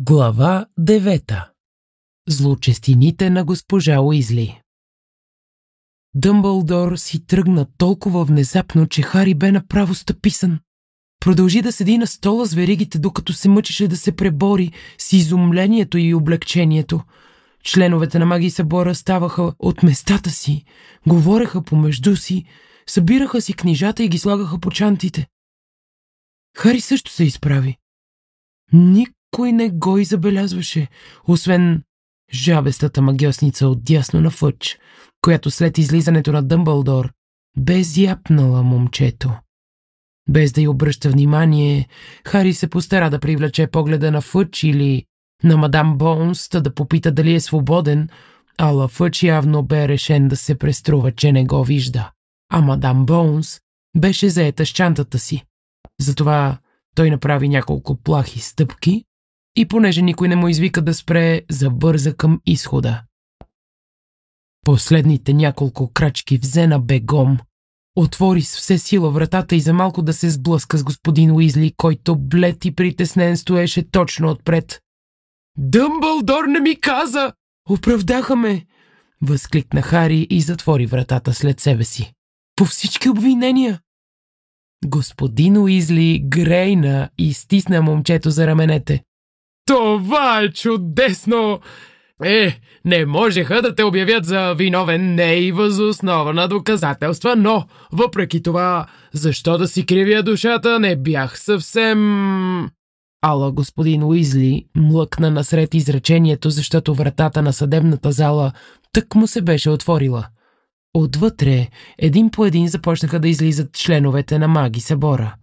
Глава 9. Злочестините на госпожа Уизли Дъмбълдор си тръгна толкова внезапно, че Хари бе направо стъписан. Продължи да седи на стола с веригите, докато се мъчеше да се пребори с изумлението и облегчението. Членовете на Маги Събора ставаха от местата си, говореха помежду си, събираха си книжата и ги слагаха по чантите. Хари също се изправи. Ник кой не го и забелязваше, освен жабестата магиосница от дясно на Фъч, която след излизането на Дъмбълдор бе зяпнала момчето. Без да й обръща внимание, Хари се постара да привлече погледа на Фъч или на мадам Боунс, да попита дали е свободен, а Лафъч явно бе решен да се преструва, че не го вижда. А мадам Боунс беше заета с чантата си. Затова той направи няколко плахи стъпки и понеже никой не му извика да спре, забърза към изхода. Последните няколко крачки взе на бегом, отвори с все сила вратата и за малко да се сблъска с господин Уизли, който блед и притеснен стоеше точно отпред. «Дъмбълдор не ми каза! Оправдаха ме!» възкликна Хари и затвори вратата след себе си. «По всички обвинения!» Господин Уизли грейна и стисна момчето за раменете. Това е чудесно! Е, не можеха да те обявят за виновен не и възоснова на доказателства, но въпреки това, защо да си кривя душата, не бях съвсем... Ала господин Уизли млъкна насред изречението, защото вратата на съдебната зала тък му се беше отворила. Отвътре, един по един започнаха да излизат членовете на маги събора.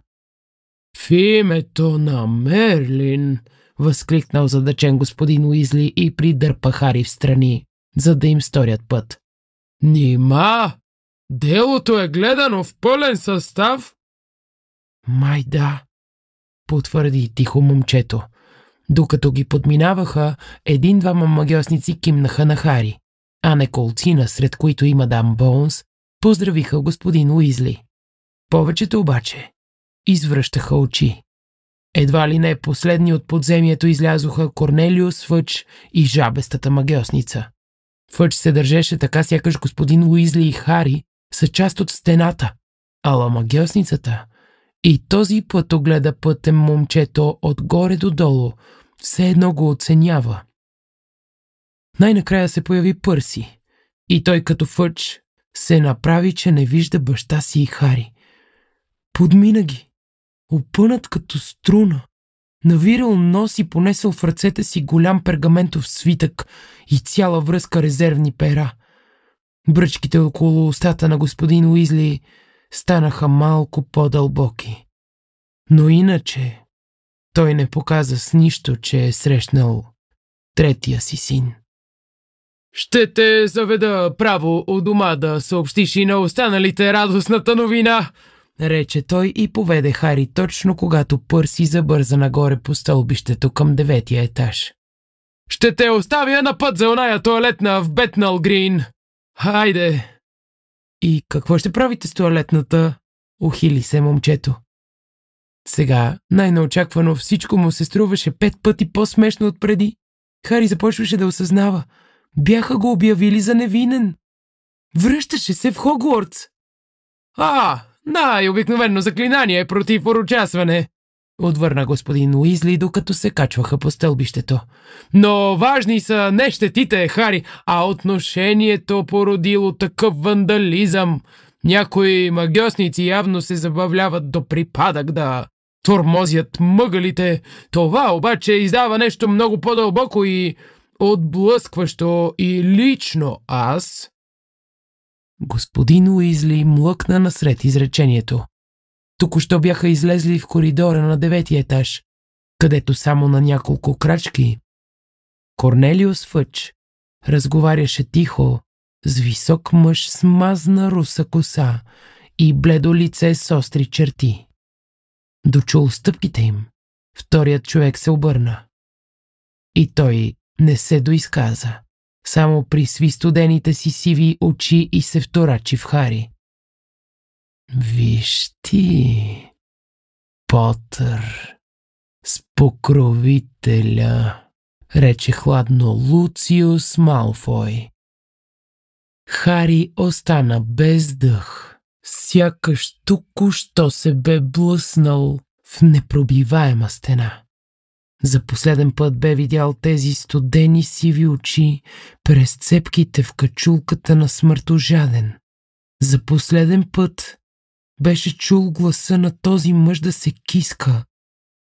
В името на Мерлин, възкликнал задъчен господин Уизли и придърпа Хари в страни, за да им сторят път. Нима! Делото е гледано в пълен състав? Май да, потвърди тихо момчето. Докато ги подминаваха, един-двама магиосници кимнаха на Хари, а неколцина, сред които има дам Боунс, поздравиха господин Уизли. Повечето обаче извръщаха очи. Едва ли не последни от подземието излязоха Корнелиус, Фъч и жабестата магиосница. Фъч се държеше така сякаш господин Уизли и Хари са част от стената, ала магиосницата и този път огледа пътем момчето отгоре до долу все едно го оценява. Най-накрая се появи Пърси и той като Фъч се направи, че не вижда баща си и Хари. Подмина ги опънат като струна. Навирал нос и понесъл в ръцете си голям пергаментов свитък и цяла връзка резервни пера. Бръчките около устата на господин Уизли станаха малко по-дълбоки. Но иначе той не показа с нищо, че е срещнал третия си син. Ще те заведа право у дома да съобщиш и на останалите радостната новина, рече той и поведе Хари точно когато Пърси забърза нагоре по стълбището към деветия етаж. «Ще те оставя на път за оная туалетна в Бетнал Грин! Хайде!» «И какво ще правите с туалетната?» ухили се момчето. Сега, най-неочаквано, всичко му се струваше пет пъти по-смешно от преди. Хари започваше да осъзнава. Бяха го обявили за невинен. Връщаше се в Хогвартс. А, най-обикновено заклинание е против поручасване, отвърна господин Уизли, докато се качваха по стълбището. Но важни са не щетите, Хари, а отношението породило такъв вандализъм. Някои магиосници явно се забавляват до припадък да тормозят мъгалите. Това обаче издава нещо много по-дълбоко и отблъскващо и лично аз Господин Уизли млъкна насред изречението. Току-що бяха излезли в коридора на деветия етаж, където само на няколко крачки Корнелиус Фъч разговаряше тихо с висок мъж с мазна руса коса и бледо лице с остри черти. Дочул стъпките им, вторият човек се обърна. И той не се доизказа. Само присви студените си сиви очи и се вторачи в Хари. Виж ти, Потър, с покровителя, рече хладно Луциус Малфой. Хари остана без дъх, сякаш току-що се бе блъснал в непробиваема стена. За последен път бе видял тези студени сиви очи през цепките в качулката на смъртожаден. За последен път беше чул гласа на този мъж да се киска,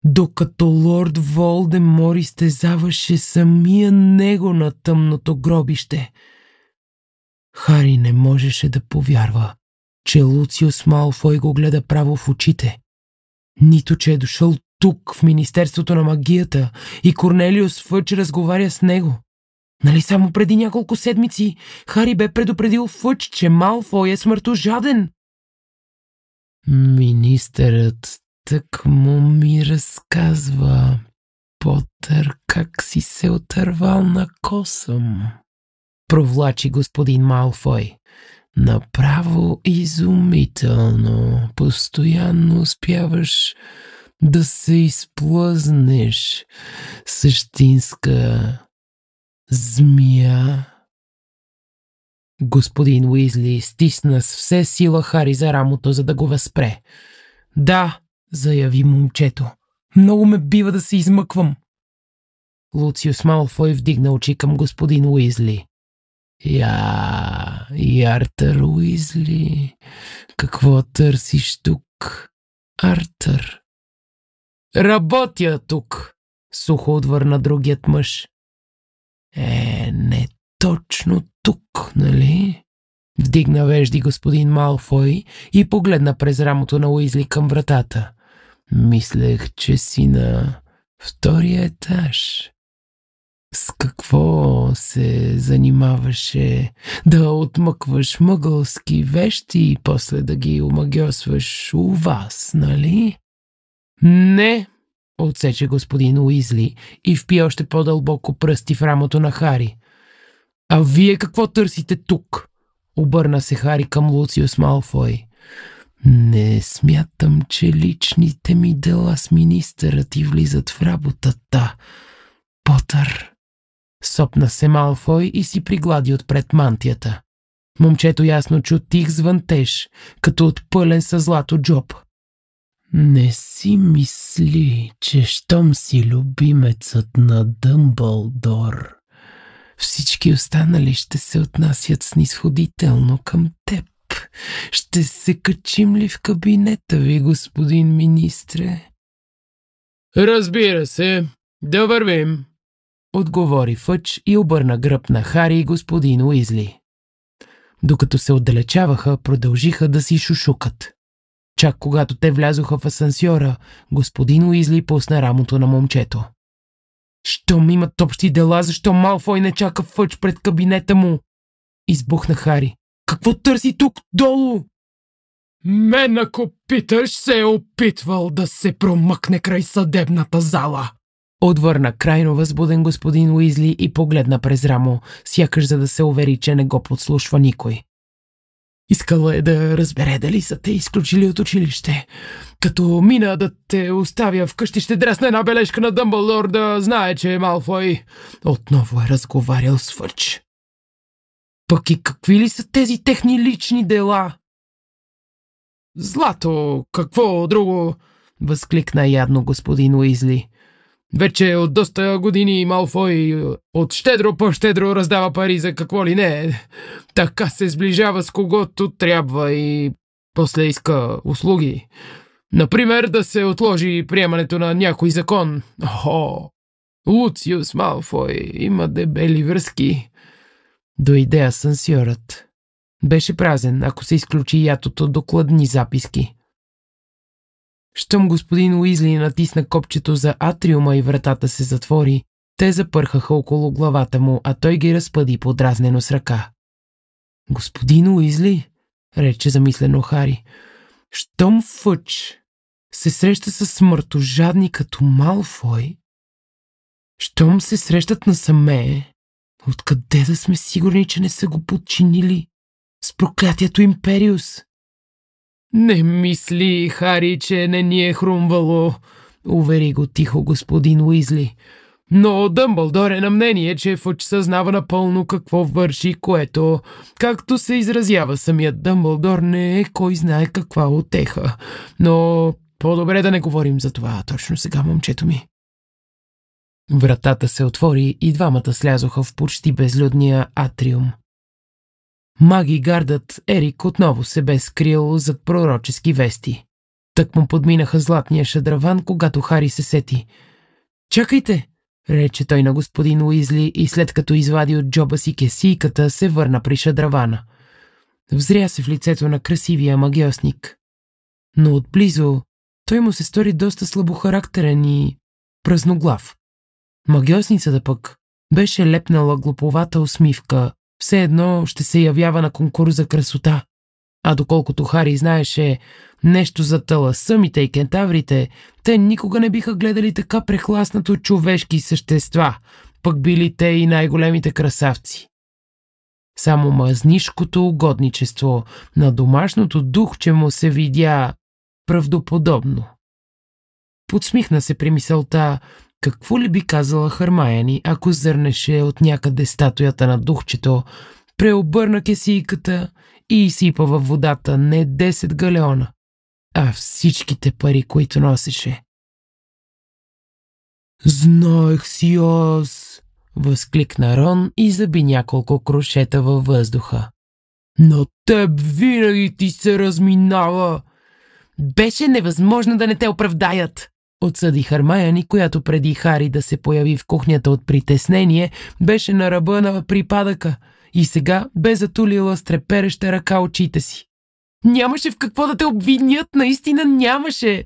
докато лорд Волдемор изтезаваше самия него на тъмното гробище. Хари не можеше да повярва, че Луциус Малфой го гледа право в очите, нито че е дошъл тук, в Министерството на магията, и Корнелиус Фъч разговаря с него. Нали само преди няколко седмици Хари бе предупредил Фъч, че Малфой е смъртожаден? Министърът так му ми разказва, Потър, как си се отървал на косъм. Провлачи господин Малфой. Направо изумително. Постоянно успяваш да се изплъзнеш същинска змия. Господин Уизли стисна с все сила Хари за рамото, за да го възпре. Да, заяви момчето. Много ме бива да се измъквам. Луциус Малфой вдигна очи към господин Уизли. Я, Артер Уизли, какво търсиш тук, Артер. Работя тук, сухо отвърна другият мъж. Е, не точно тук, нали? Вдигна вежди господин Малфой и погледна през рамото на Уизли към вратата. Мислех, че си на втория етаж. С какво се занимаваше? Да отмъкваш мъгълски вещи и после да ги омагьосваш у вас, нали? Не, отсече господин Уизли и впи още по-дълбоко пръсти в рамото на Хари. А вие какво търсите тук? Обърна се Хари към Луциус Малфой. Не смятам, че личните ми дела с министъра ти влизат в работата, Потър. Сопна се Малфой и си приглади отпред мантията. Момчето ясно чу тих звънтеж, като отпълен със злато джоб. Не си мисли, че щом си любимецът на Дъмбълдор, всички останали ще се отнасят снисходително към теб. Ще се качим ли в кабинета ви, господин министре? Разбира се, да вървим, отговори Фъч и обърна гръб на Хари и господин Уизли. Докато се отдалечаваха, продължиха да си шушукат – Чак когато те влязоха в асансьора, господин Уизли пусна рамото на момчето. «Щом имат общи дела, защо Малфой не чака фъч пред кабинета му?» Избухна Хари. «Какво търси тук долу?» Мен ако питаш, се е опитвал да се промъкне край съдебната зала. Отвърна крайно възбуден господин Уизли и погледна през рамо, сякаш за да се увери, че не го подслушва никой. Искала е да разбере дали са те изключили от училище. Като мина да те оставя в къщи ще дресне една бележка на Дъмбълдор да знае, че е Малфой. Отново е разговарял с Фъч. Пък и какви ли са тези техни лични дела? Злато, какво друго? Възкликна ядно господин Уизли. Вече от доста години Малфой от щедро по-щедро раздава пари за какво ли не. Така се сближава с когото трябва и после иска услуги. Например, да се отложи приемането на някой закон. О, Луциус Малфой има дебели връзки. Дойде асансьорът. Беше празен, ако се изключи ятото докладни записки. Щом господин Уизли натисна копчето за атриума и вратата се затвори, те запърхаха около главата му, а той ги разпъди подразнено с ръка. «Господин Уизли?» рече замислено Хари. «Щом Фъч се среща с смъртожадни като Малфой, щом се срещат насаме, откъде да сме сигурни, че не са го подчинили с проклятието Империус?» Не мисли, Хари, че не ни е хрумвало, увери го тихо господин Уизли. Но Дъмбълдор е на мнение, че Фуч съзнава напълно какво върши, което, както се изразява самият Дъмбълдор, не е кой знае каква отеха. Но по-добре да не говорим за това точно сега, момчето ми. Вратата се отвори и двамата слязоха в почти безлюдния атриум. Маги гардът Ерик отново се бе скрил зад пророчески вести. Тък му подминаха златния шадраван, когато Хари се сети. «Чакайте!» рече той на господин Уизли и след като извади от джоба си кесийката, се върна при шадравана. Взря се в лицето на красивия магиосник. Но отблизо той му се стори доста слабохарактерен и празноглав. Магиосницата пък беше лепнала глуповата усмивка, все едно ще се явява на конкурс за красота. А доколкото Хари знаеше нещо за таласъмите и кентаврите, те никога не биха гледали така прехласнато човешки същества, пък били те и най-големите красавци. Само мазнишкото угодничество на домашното дух, че му се видя правдоподобно. Подсмихна се при мисълта, какво ли би казала Хармаяни, ако зърнеше от някъде статуята на духчето, преобърна кесийката и изсипа във водата не 10 галеона, а всичките пари, които носеше. «Знаех си аз!» възкликна Рон и заби няколко крушета във въздуха. «Но теб винаги ти се разминава!» Беше невъзможно да не те оправдаят отсъди Хармаяни, която преди Хари да се появи в кухнята от притеснение, беше на ръба на припадъка и сега бе затулила с трепереща ръка очите си. Нямаше в какво да те обвинят, наистина нямаше!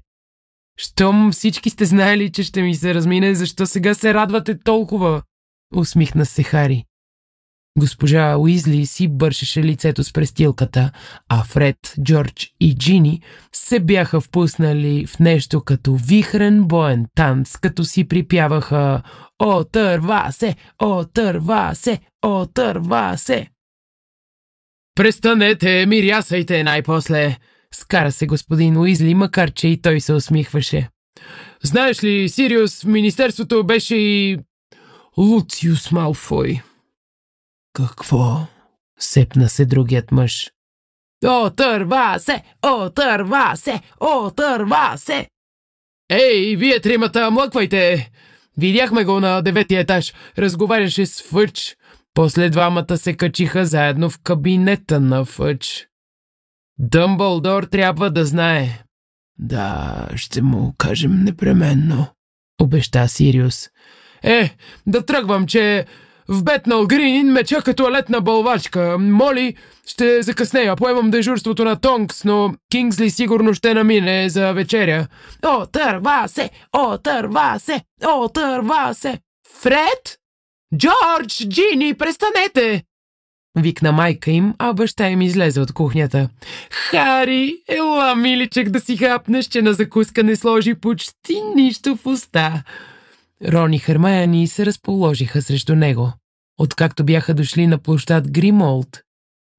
Щом всички сте знаели, че ще ми се размине, защо сега се радвате толкова? Усмихна се Хари. Госпожа Уизли си бършеше лицето с престилката, а Фред, Джордж и Джини се бяха впуснали в нещо като вихрен боен танц, като си припяваха «Отърва се! Отърва се! Отърва се!» «Престанете, мирясайте най-после!» Скара се господин Уизли, макар че и той се усмихваше. «Знаеш ли, Сириус, в министерството беше и... Луциус Малфой!» Какво? Сепна се другият мъж. Отърва се! Отърва се! Отърва се! Ей, вие тримата, млъквайте! Видяхме го на деветия етаж. Разговаряше с Фъч. После двамата се качиха заедно в кабинета на Фъч. Дъмбълдор трябва да знае. Да, ще му кажем непременно, обеща Сириус. Е, да тръгвам, че в Бетнал Грин ме чака туалетна бълвачка. Моли, ще закъснея. Поемам дежурството на Тонкс, но Кингсли сигурно ще намине за вечеря. Отърва се! Отърва се! Отърва се! Фред? Джордж, Джини, престанете! Викна майка им, а баща им излезе от кухнята. Хари, ела, миличек да си хапнеш, че на закуска не сложи почти нищо в уста. Рони и Хермаяни се разположиха срещу него. Откакто бяха дошли на площад Гримолд,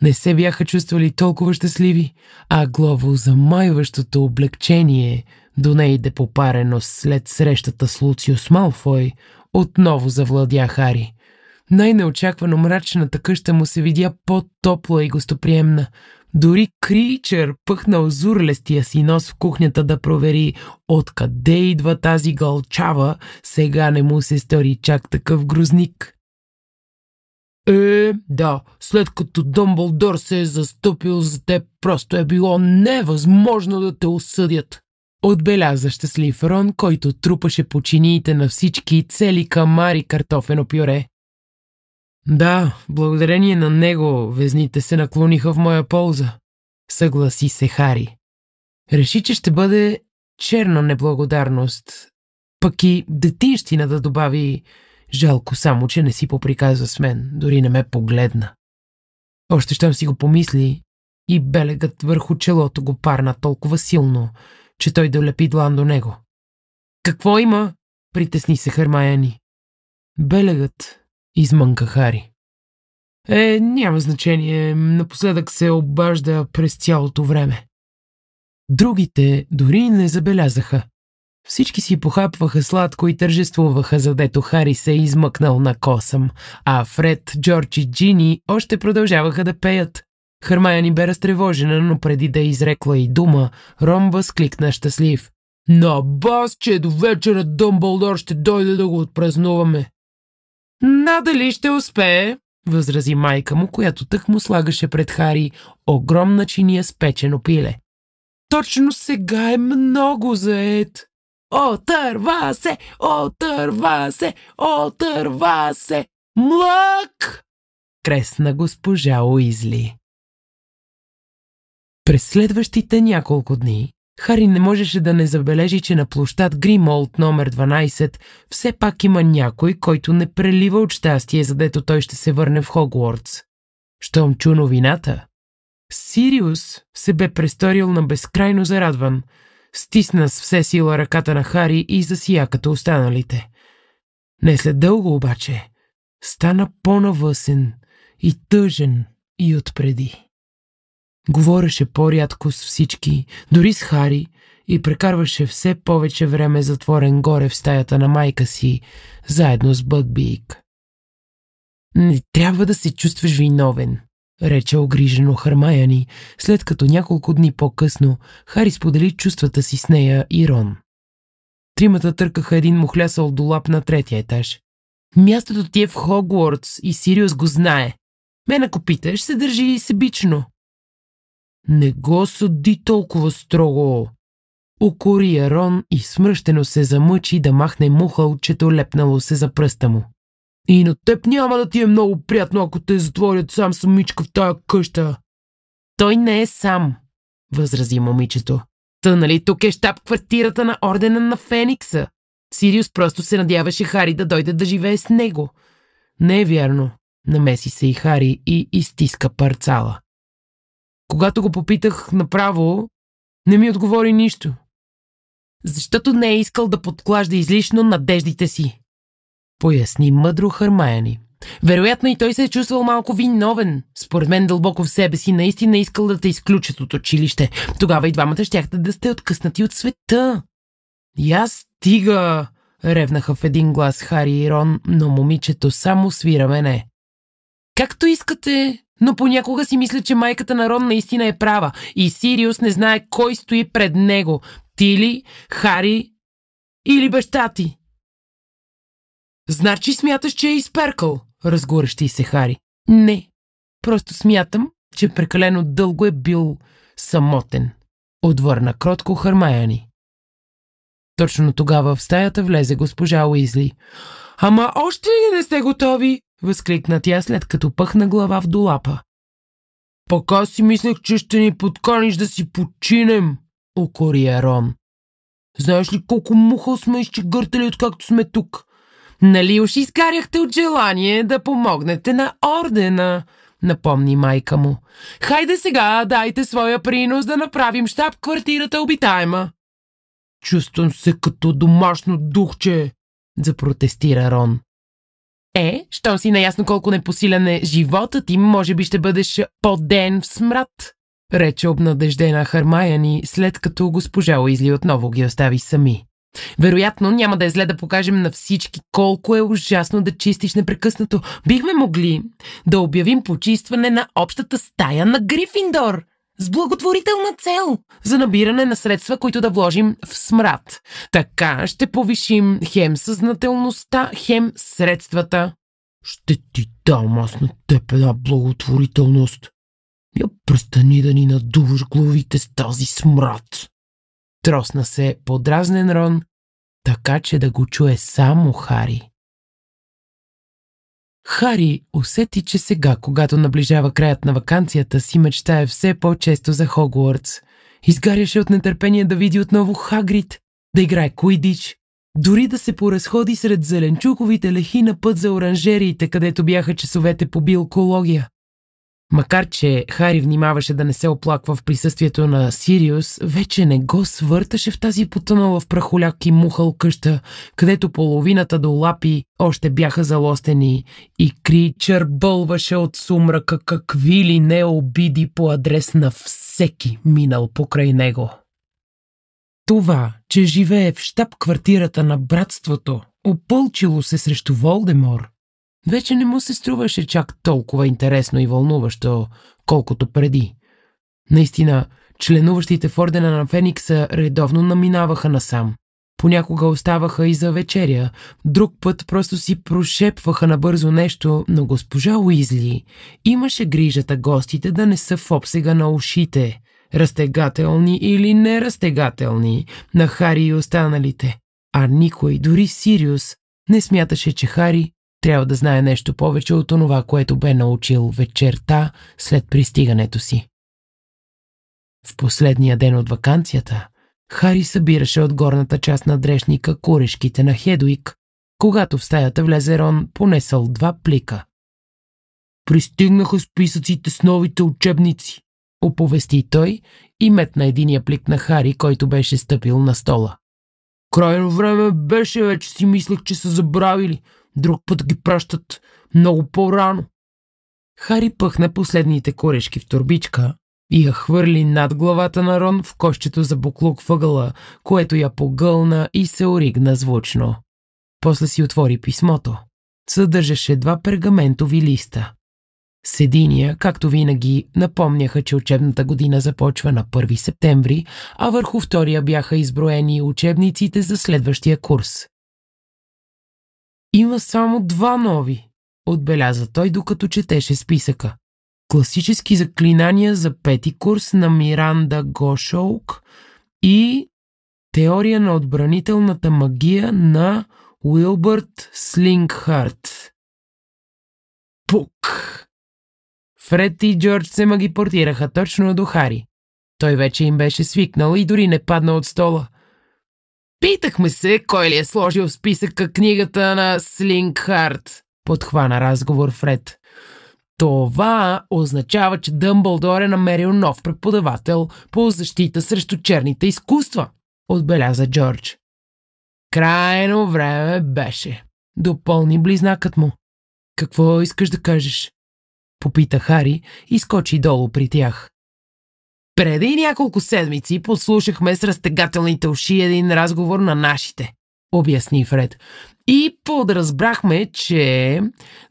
не се бяха чувствали толкова щастливи, а главо замайващото облегчение до донейде попарено след срещата с Луциус Малфой, отново завладя Хари. Най-неочаквано мрачната къща му се видя по-топла и гостоприемна. Дори Кричер пъхна озурлестия си нос в кухнята да провери откъде идва тази гълчава, сега не му се стори чак такъв грузник. Е, да, след като Дъмбълдор се е застъпил за теб, просто е било невъзможно да те осъдят. Отбеляза щастлив Рон, който трупаше по чиниите на всички цели камари картофено пюре. Да, благодарение на него везните се наклониха в моя полза, съгласи се Хари. Реши, че ще бъде черна неблагодарност, пък и детинщина да добави Жалко само, че не си поприказва с мен, дори не ме погледна. Още щом си го помисли и белегът върху челото го парна толкова силно, че той долепи длан до него. «Какво има?» – притесни се хармаяни. Белегът измънка Хари. Е, няма значение, напоследък се обажда през цялото време. Другите дори не забелязаха, всички си похапваха сладко и тържествуваха, задето Хари се е измъкнал на косъм, а Фред, Джордж и Джини още продължаваха да пеят. Хармая ни бе разтревожена, но преди да изрекла и дума, Ром възкликна щастлив. На бас, че до вечера Дъмбълдор ще дойде да го отпразнуваме. Надали ще успее, възрази майка му, която тък му слагаше пред Хари огромна чиния с печено пиле. Точно сега е много заед. Отърва се! Отърва се! Отърва се! Млък! Кресна госпожа Уизли. През следващите няколко дни Хари не можеше да не забележи, че на площад Гримолт номер 12 все пак има някой, който не прелива от щастие, задето той ще се върне в Хогвартс. Щом чу новината, Сириус се бе престорил на безкрайно зарадван – стисна с все сила ръката на Хари и засия като останалите. Не след дълго обаче стана по-навъсен и тъжен и отпреди. Говореше по-рядко с всички, дори с Хари, и прекарваше все повече време затворен горе в стаята на майка си, заедно с Бъгбиик. Не трябва да се чувстваш виновен, рече огрижено Хармаяни, след като няколко дни по-късно Хари сподели чувствата си с нея и Рон. Тримата търкаха един мухлясал долап на третия етаж. Мястото ти е в Хогвартс и Сириус го знае. Мен ако питаш, се държи себично. Не го съди толкова строго. Окори Рон и смръщено се замъчи да махне муха, отчето лепнало се за пръста му. И на теб няма да ти е много приятно, ако те затворят сам самичка в тая къща. Той не е сам, възрази момичето. Та нали тук е щаб-квартирата на Ордена на Феникса? Сириус просто се надяваше Хари да дойде да живее с него. Не е вярно, намеси се и Хари и изтиска парцала. Когато го попитах направо, не ми отговори нищо. Защото не е искал да подклажда излишно надеждите си поясни мъдро Хармаяни. Вероятно и той се е чувствал малко виновен. Според мен дълбоко в себе си наистина искал да те изключат от училище. Тогава и двамата щяхте да сте откъснати от света. Я стига, ревнаха в един глас Хари и Рон, но момичето само свира мене. Както искате, но понякога си мисля, че майката на Рон наистина е права и Сириус не знае кой стои пред него. Ти ли, Хари или баща ти? Значи смяташ, че е изперкал, разгорещи се Хари. Не, просто смятам, че прекалено дълго е бил самотен. Отвърна кротко Хармаяни. Точно тогава в стаята влезе госпожа Уизли. Ама още ли не сте готови? Възкликна тя след като пъхна глава в долапа. Пока аз си мислех, че ще ни подканиш да си починем, укори Рон. Знаеш ли колко муха сме изчегъртали, откакто сме тук? Нали уж изгаряхте от желание да помогнете на ордена? Напомни майка му. Хайде сега, дайте своя принос да направим щаб квартирата обитаема. Чувствам се като домашно духче, запротестира Рон. Е, щом си наясно колко непосилен е животът ти, може би ще бъдеш по-ден в смрат, рече обнадеждена Хармаяни, след като госпожа Уизли отново ги остави сами. Вероятно няма да е зле да покажем на всички колко е ужасно да чистиш непрекъснато. Бихме могли да обявим почистване на общата стая на Грифиндор с благотворителна цел за набиране на средства, които да вложим в смрад. Така ще повишим хем съзнателността, хем средствата. Ще ти дам аз на теб една благотворителност. Я престани да ни надуваш главите с тази смрад. Тросна се подразнен Рон, така че да го чуе само Хари. Хари усети, че сега, когато наближава краят на вакансията си, мечтае все по-често за Хогвартс. Изгаряше от нетърпение да види отново Хагрид, да играе Куидич, дори да се поразходи сред зеленчуковите лехи на път за оранжериите, където бяха часовете по биокология – Макар, че Хари внимаваше да не се оплаква в присъствието на Сириус, вече не го свърташе в тази потънала в прахоляк и мухъл къща, където половината до лапи още бяха залостени и Кричър бълваше от сумрака какви ли не обиди по адрес на всеки минал покрай него. Това, че живее в щаб-квартирата на братството, опълчило се срещу Волдемор, вече не му се струваше чак толкова интересно и вълнуващо, колкото преди. Наистина, членуващите в ордена на Феникса редовно наминаваха насам. Понякога оставаха и за вечеря, друг път просто си прошепваха набързо нещо, но госпожа Уизли имаше грижата гостите да не са в обсега на ушите, разтегателни или неразтегателни, на Хари и останалите. А никой, дори Сириус, не смяташе, че Хари трябва да знае нещо повече от онова, което бе научил вечерта след пристигането си. В последния ден от вакансията Хари събираше от горната част на дрешника корешките на Хедуик, когато в стаята влезе Рон понесъл два плика. Пристигнаха списъците с новите учебници, оповести той и метна единия плик на Хари, който беше стъпил на стола. Крайно време беше, вече си мислех, че са забравили – Друг път ги пращат много по-рано. Хари пъхна последните корешки в турбичка и я хвърли над главата на Рон в кощето за буклук въгъла, което я погълна и се оригна звучно. После си отвори писмото. Съдържаше два пергаментови листа. С единия, както винаги, напомняха, че учебната година започва на 1 септември, а върху втория бяха изброени учебниците за следващия курс. Има само два нови, отбеляза той, докато четеше списъка. Класически заклинания за пети курс на Миранда Гошоук и Теория на отбранителната магия на Уилбърт Слингхарт. Пук! Фред и Джордж се магипортираха точно до Хари. Той вече им беше свикнал и дори не падна от стола – Питахме се, кой ли е сложил в списъка книгата на Слингхарт. подхвана разговор Фред. Това означава, че Дъмбълдор е намерил нов преподавател по защита срещу черните изкуства, отбеляза Джордж. Крайно време беше, допълни близнакът му. Какво искаш да кажеш? Попита Хари и скочи долу при тях. Преди няколко седмици послушахме с разтегателните уши един разговор на нашите, обясни Фред. И подразбрахме, че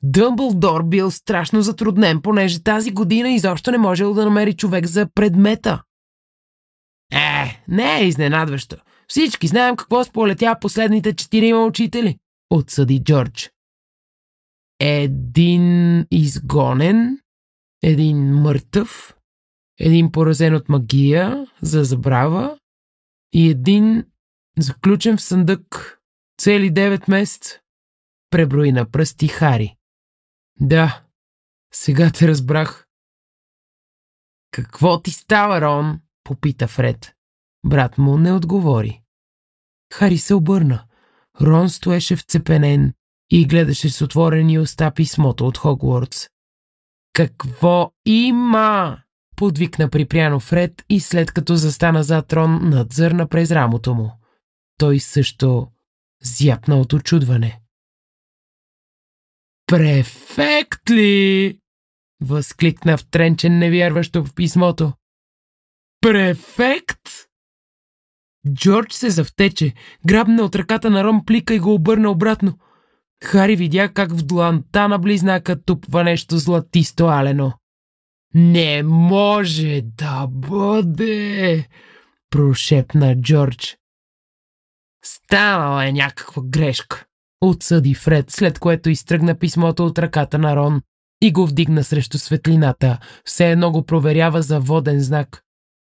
Дъмблдор бил страшно затруднен, понеже тази година изобщо не можел да намери човек за предмета. Е, не е изненадващо. Всички знаем какво сполетя последните четирима учители, отсъди Джордж. Един изгонен, един мъртъв, един поразен от магия за забрава и един заключен в съндък цели 9 месеца. Преброи на пръсти Хари. Да, сега те разбрах. Какво ти става, Рон? попита Фред. Брат му не отговори. Хари се обърна. Рон стоеше вцепенен и гледаше с отворени уста писмото от Хогвартс. Какво има? подвикна припряно Фред и след като застана за трон, надзърна през рамото му. Той също зяпна от очудване. Префект ли? Възкликна втренчен невярващо в писмото. Префект? Джордж се завтече, грабна от ръката на Ром плика и го обърна обратно. Хари видя как в дланта на близнака тупва нещо златисто алено. Не може да бъде, прошепна Джордж. Станала е някаква грешка, отсъди Фред, след което изтръгна писмото от ръката на Рон и го вдигна срещу светлината. Все едно го проверява за воден знак.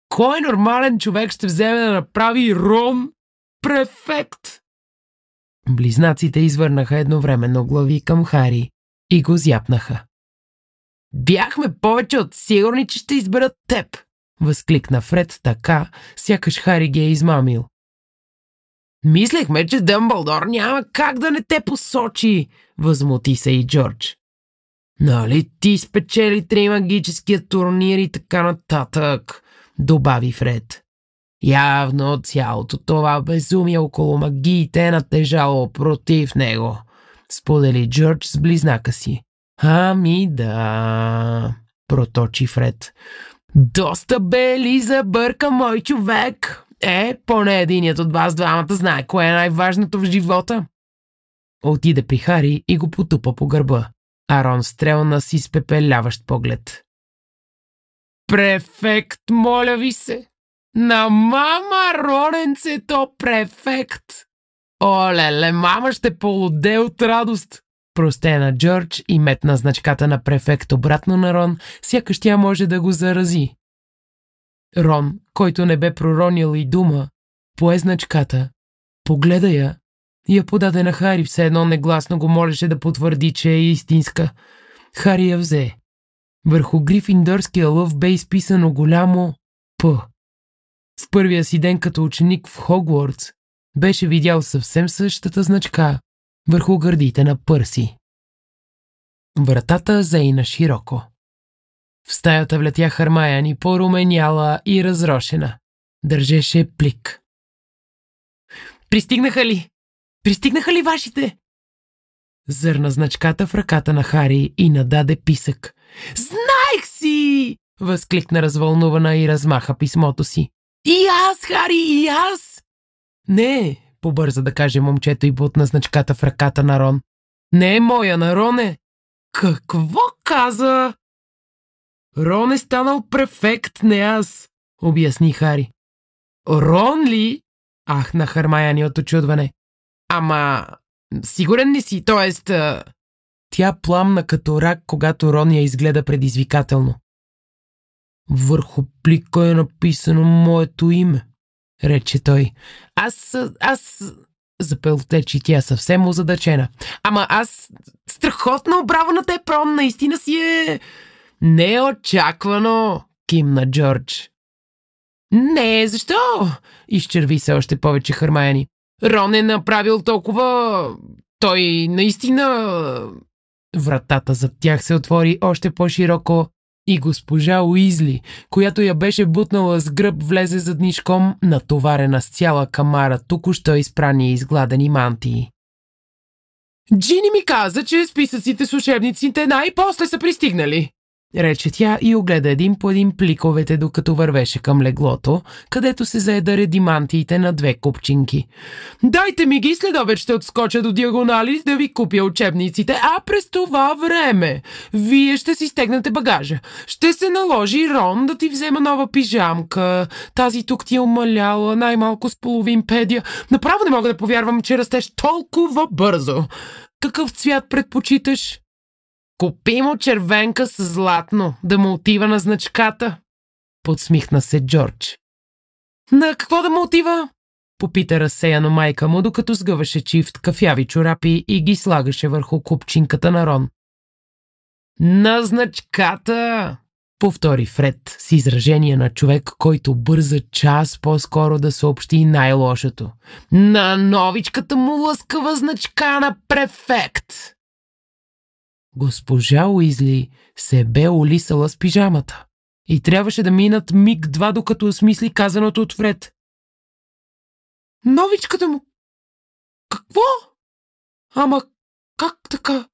Кой нормален човек ще вземе да направи Рон префект? Близнаците извърнаха едновременно глави към Хари и го зяпнаха. Бяхме повече от сигурни, че ще изберат теб! Възкликна Фред така, сякаш Хари ги е измамил. Мислехме, че Дъмбълдор няма как да не те посочи, възмути се и Джордж. Нали ти спечели три магическия турнир и така нататък, добави Фред. Явно цялото това безумие около магиите е натежало против него, сподели Джордж с близнака си. Ами да, проточи Фред. Доста бели забърка, мой човек! Е, поне единият от вас двамата знае кое е най-важното в живота. Отиде при Хари и го потупа по гърба. Арон стрелна с изпепеляващ поглед. Префект, моля ви се! На мама Роненцето префект! Оле-ле, мама ще полуде от радост! Простея на Джордж и метна значката на префект обратно на Рон, сякаш тя може да го зарази. Рон, който не бе проронил и дума, пое значката, погледа я и я подаде на Хари, все едно негласно го молеше да потвърди, че е истинска. Хари я взе. Върху грифиндорския лъв бе изписано голямо П. В първия си ден като ученик в Хогвартс беше видял съвсем същата значка, върху гърдите на Пърси. Вратата заина широко. В стаята влетя Хармаяни поруменяла и разрошена. Държеше плик. Пристигнаха ли? Пристигнаха ли вашите? Зърна значката в ръката на Хари и нададе писък. Знаех си! Възкликна развълнувана и размаха писмото си. И аз, Хари, и аз! Не, побърза да каже момчето и бутна значката в ръката на Рон. Не е моя, на Роне! Какво каза? Рон е станал префект, не аз, обясни Хари. Рон ли? Ахна Хармаяни от очудване. Ама, сигурен ли си, т.е. Тя пламна като рак, когато Рон я изгледа предизвикателно. Върху плика е написано моето име рече той. Аз... аз... Запълтечи тя съвсем озадачена. Ама аз... Страхотно, браво на те, Прон, наистина си е... Неочаквано, кимна Джордж. Не, защо? Изчерви се още повече Хармаяни. Рон е направил толкова... Той наистина... Вратата зад тях се отвори още по-широко и госпожа Уизли, която я беше бутнала с гръб, влезе зад нишком, натоварена с цяла камара току-що изпрани и изгладени мантии. Джини ми каза, че списъците с учебниците най-после са пристигнали рече тя и огледа един по един пликовете, докато вървеше към леглото, където се заеда да реди мантиите на две купчинки. «Дайте ми ги, след обед ще отскоча до диагонали да ви купя учебниците, а през това време вие ще си стегнете багажа. Ще се наложи Рон да ти взема нова пижамка. Тази тук ти е омаляла най-малко с половин педия. Направо не мога да повярвам, че растеш толкова бързо. Какъв цвят предпочиташ?» Купи му червенка с златно, да му отива на значката. Подсмихна се Джордж. На какво да му отива? Попита разсеяно майка му, докато сгъваше чифт кафяви чорапи и ги слагаше върху купчинката на Рон. На значката! Повтори Фред с изражение на човек, който бърза час по-скоро да съобщи най-лошото. На новичката му лъскава значка на префект! Госпожа Уизли се бе олисала с пижамата и трябваше да минат миг-два, докато осмисли казаното от Новичката му! Какво? Ама как така?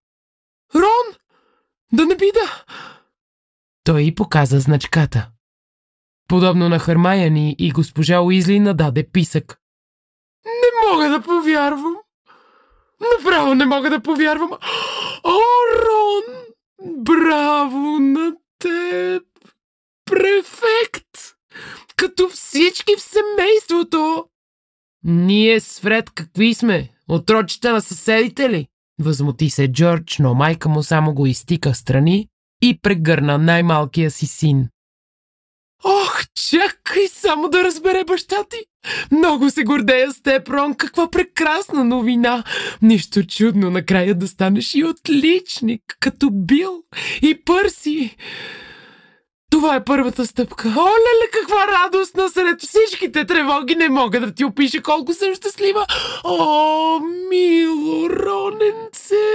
Рон! Да не бида! Той и показа значката. Подобно на Хармаяни и госпожа Уизли нададе писък. Не мога да повярвам! Направо не мога да повярвам! О, Рон, браво на теб! Префект! Като всички в семейството! Ние с Фред какви сме? Отрочета на съседите ли? Възмути се Джордж, но майка му само го изтика страни и прегърна най-малкия си син. Ох, чакай само да разбере баща ти. Много се гордея с теб, Рон. Каква прекрасна новина. Нищо чудно накрая да станеш и отличник, като Бил и Пърси. Това е първата стъпка. Оле, каква радост сред всичките тревоги. Не мога да ти опиша колко съм щастлива. О, мило, Роненце!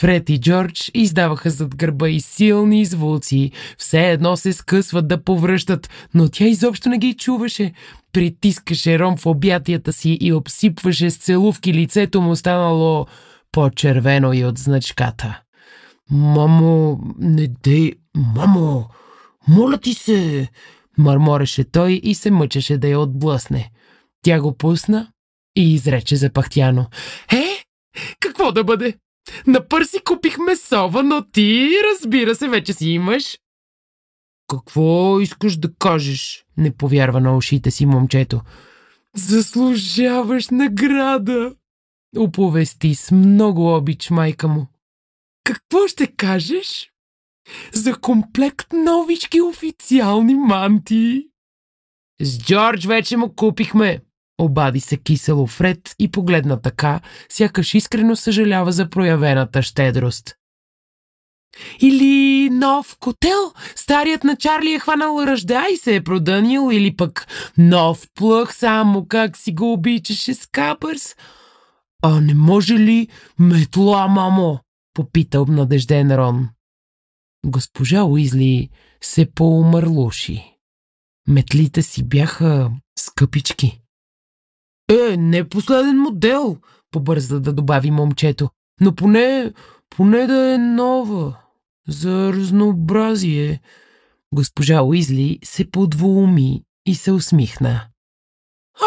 Фред и Джордж издаваха зад гърба и силни звуци. Все едно се скъсват да повръщат, но тя изобщо не ги чуваше. Притискаше Ром в обятията си и обсипваше с целувки лицето му станало по-червено и от значката. «Мамо, не дей... Мамо! Моля ти се!» мърмореше той и се мъчеше да я отблъсне. Тя го пусна и изрече запахтяно. «Е, какво да бъде? На Пърси купихме сова, но ти, разбира се, вече си имаш. Какво искаш да кажеш? Не повярва на ушите си момчето. Заслужаваш награда! Оповести с много обич майка му. Какво ще кажеш? За комплект новички официални манти. С Джордж вече му купихме. Обади се кисело Фред и погледна така, сякаш искрено съжалява за проявената щедрост. Или нов котел? Старият на Чарли е хванал ръжда и се е продънил. Или пък нов плъх, само как си го обичаше с капърс. А не може ли метла, мамо? Попита обнадежден Рон. Госпожа Уизли се поумърлуши. Метлите си бяха скъпички. Е, не последен модел, побърза да добави момчето. Но поне, поне да е нова. За разнообразие. Госпожа Уизли се подвоуми и се усмихна.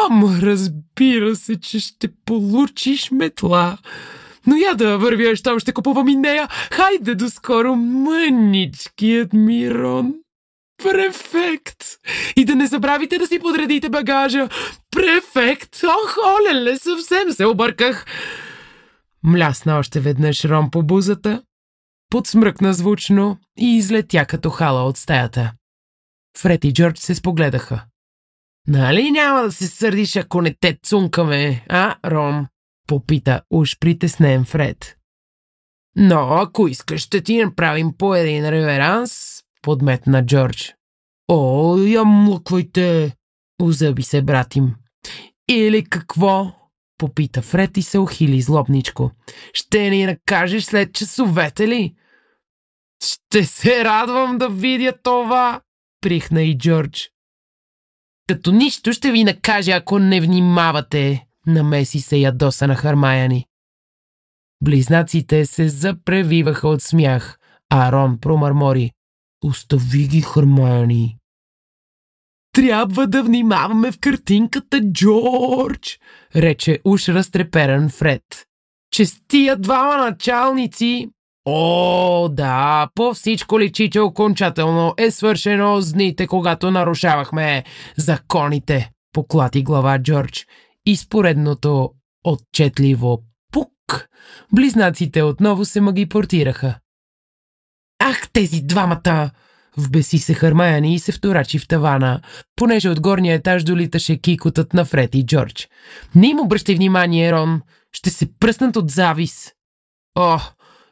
Ама разбира се, че ще получиш метла. Но я да вървяш там, ще купувам и нея. Хайде доскоро, мъничкият Мирон. Префект! И да не забравите да си подредите багажа. Префект! Ох, олеле, съвсем се обърках. Млясна още веднъж Ром по бузата, подсмръкна звучно и излетя като хала от стаята. Фред и Джордж се спогледаха. Нали няма да се сърдиш, ако не те цункаме, а, Ром? Попита уж притеснен Фред. Но ако искаш, ще ти направим по един реверанс, подметна Джордж. О, я млъквайте, озъби се брат им. Или какво? Попита Фред и се ухили злобничко. Ще ни накажеш след часовете ли? Ще се радвам да видя това, прихна и Джордж. Като нищо ще ви накаже, ако не внимавате, намеси се ядоса на Хармаяни. Близнаците се запревиваха от смях, а Рон промърмори. Остави ги, Хармани. Трябва да внимаваме в картинката, Джордж, рече уж разтреперан Фред. Че с тия двама началници... О, да, по всичко личи, че окончателно е свършено с дните, когато нарушавахме законите, поклати глава Джордж. И споредното отчетливо пук, близнаците отново се магипортираха. Ах, тези двамата! Вбеси се Хармаяни и се вторачи в тавана, понеже от горния етаж долиташе кикотът на Фред и Джордж. Не им обръщай внимание, Рон! Ще се пръснат от завис! О,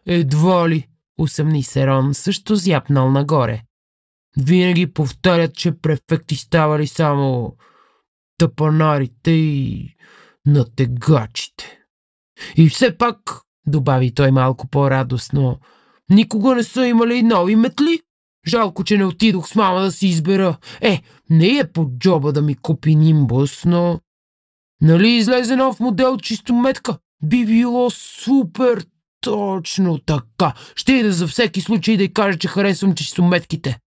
едва ли! Усъмни се Рон, също зяпнал нагоре. Винаги повтарят, че префекти ставали само тъпанарите и натегачите. И все пак, добави той малко по-радостно, Никога не са имали нови метли. Жалко, че не отидох с мама да си избера. Е, не е под джоба да ми купи нимбус, но... Нали излезе нов модел чисто метка? Би било супер точно така. Ще ида за всеки случай да й кажа, че харесвам чистометките.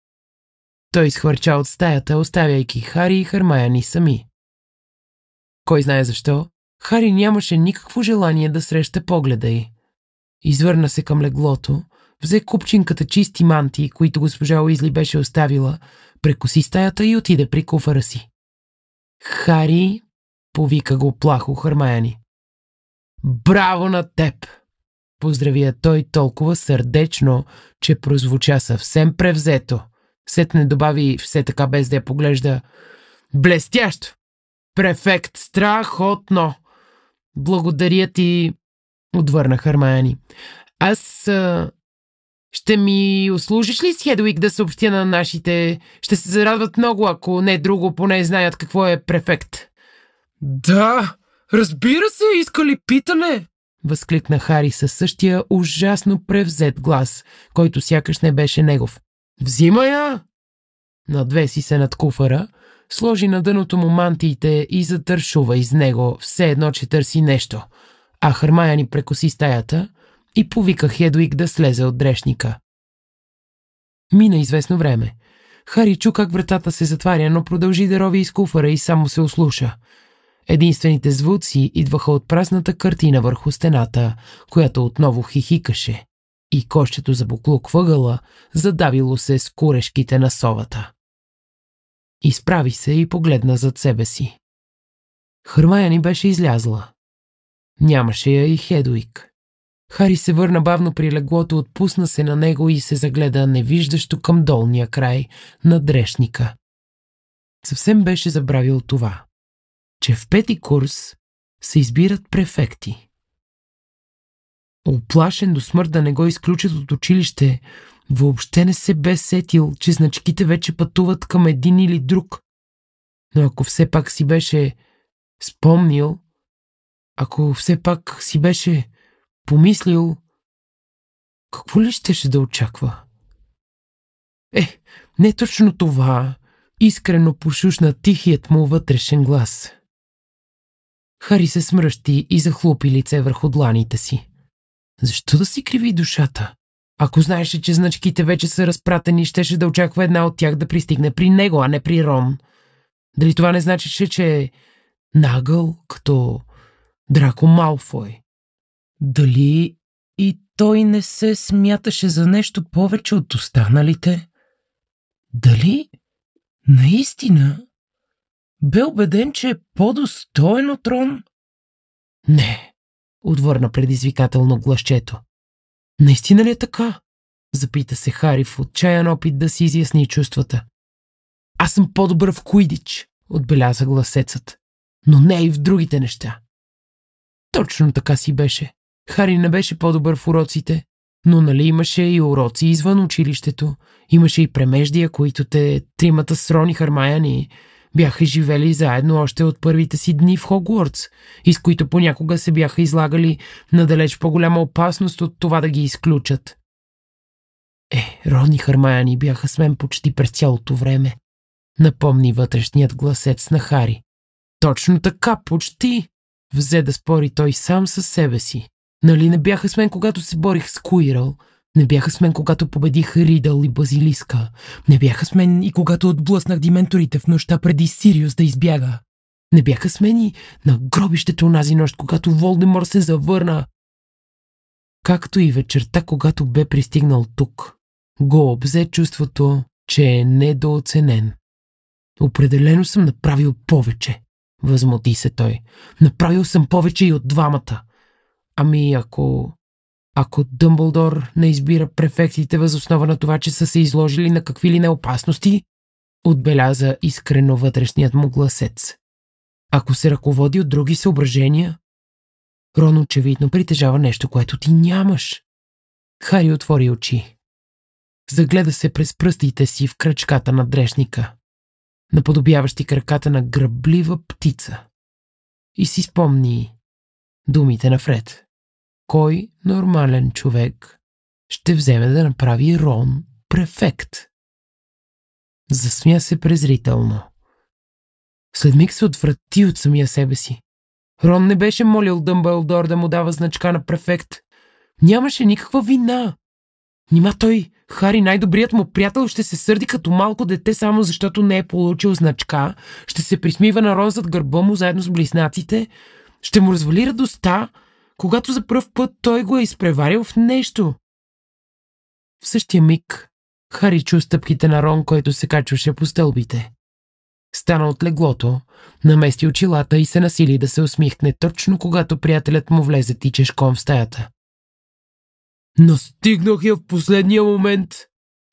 Той изхвърча от стаята, оставяйки Хари и Хармаяни сами. Кой знае защо, Хари нямаше никакво желание да среща погледа й. Извърна се към леглото, взе купчинката чисти манти, които госпожа Уизли беше оставила, прекоси стаята и отиде при куфара си. Хари, повика го плахо Хармаяни. Браво на теб! Поздравия той толкова сърдечно, че прозвуча съвсем превзето. Сетне добави все така без да я поглежда. Блестящо! Префект! Страхотно! Благодаря ти, отвърна Хармаяни. Аз а, ще ми услужиш ли с Хедвик да съобщя на нашите? Ще се зарадват много, ако не друго, поне знаят какво е префект. Да, разбира се, иска ли питане? Възкликна Хари със същия ужасно превзет глас, който сякаш не беше негов. Взима я! Надвеси се над куфара, сложи на дъното му мантиите и затършува из него, все едно, че търси нещо. А Хармая ни прекоси стаята – и повика Хедуик да слезе от дрешника. Мина известно време. Хари чу как вратата се затваря, но продължи да рови из куфара и само се ослуша. Единствените звуци идваха от празната картина върху стената, която отново хихикаше, и кощето за буклук въгъла задавило се с курешките на совата. Изправи се и погледна зад себе си. Хърмая ни беше излязла. Нямаше я и Хедуик. Хари се върна бавно при леглото, отпусна се на него и се загледа невиждащо към долния край на дрешника. Съвсем беше забравил това, че в пети курс се избират префекти. Оплашен до смърт да не го изключат от училище, въобще не се бе сетил, че значките вече пътуват към един или друг. Но ако все пак си беше спомнил, ако все пак си беше помислил какво ли щеше да очаква. Е, не точно това, искрено пошушна тихият му вътрешен глас. Хари се смръщи и захлопи лице върху дланите си. Защо да си криви душата? Ако знаеше, че значките вече са разпратени, щеше да очаква една от тях да пристигне при него, а не при Рон. Дали това не значеше, че е нагъл, като Драко Малфой? Дали и той не се смяташе за нещо повече от останалите? Дали наистина бе убеден, че е по-достоен от Рон? Не, отвърна предизвикателно глащето. Наистина ли е така? Запита се Хари в отчаян опит да си изясни чувствата. Аз съм по-добър в Куидич, отбеляза гласецът. Но не и в другите неща. Точно така си беше. Хари не беше по-добър в уроците, но нали имаше и уроци извън училището, имаше и премеждия, които те тримата с Рони Хармаяни бяха живели заедно още от първите си дни в Хогвартс, и с които понякога се бяха излагали на далеч по-голяма опасност от това да ги изключат. Е, Рони Хармаяни бяха с мен почти през цялото време, напомни вътрешният гласец на Хари. Точно така, почти, взе да спори той сам със себе си. Нали не бяха с мен, когато се борих с Куирал? Не бяха с мен, когато победих Ридъл и Базилиска. Не бяха с мен и когато отблъснах дименторите в нощта преди Сириус да избяга. Не бяха с мен и на гробището нази нощ, когато Волдемор се завърна. Както и вечерта, когато бе пристигнал тук, го обзе чувството, че е недооценен. Определено съм направил повече, възмути се той. Направил съм повече и от двамата – Ами ако... Ако Дъмблдор не избира префектите въз основа на това, че са се изложили на какви ли не опасности, отбеляза искрено вътрешният му гласец. Ако се ръководи от други съображения, Рон очевидно притежава нещо, което ти нямаш. Хари отвори очи. Загледа се през пръстите си в кръчката на дрешника, наподобяващи краката на гръблива птица. И си спомни думите на Фред кой нормален човек ще вземе да направи Рон префект? Засмя се презрително. След миг се отврати от самия себе си. Рон не беше молил Дъмбълдор да му дава значка на префект. Нямаше никаква вина. Нима той, Хари, най-добрият му приятел, ще се сърди като малко дете само защото не е получил значка, ще се присмива на Рон зад гърба му заедно с близнаците, ще му развали радостта, когато за пръв път той го е изпреварил в нещо. В същия миг Хари чу стъпките на Рон, който се качваше по стълбите. Стана от леглото, намести очилата и се насили да се усмихне точно когато приятелят му влезе тичешком в стаята. Настигнах я в последния момент,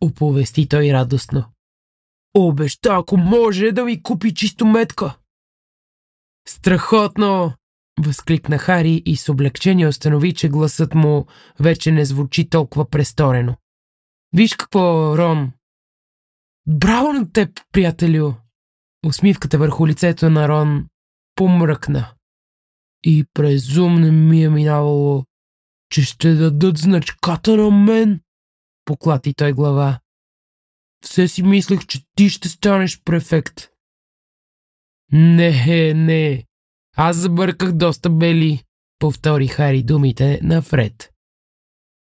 оповести той радостно. Обеща, ако може, да ми купи чисто метка. Страхотно! Възкликна Хари и с облегчение установи, че гласът му вече не звучи толкова престорено. Виж какво, Рон! Браво на теб, приятелю! Усмивката върху лицето на Рон помръкна. И презумно ми е минавало, че ще дадат значката на мен, поклати той глава. Все си мислех, че ти ще станеш префект. Не, не, аз забърках доста бели, повтори Хари думите на Фред.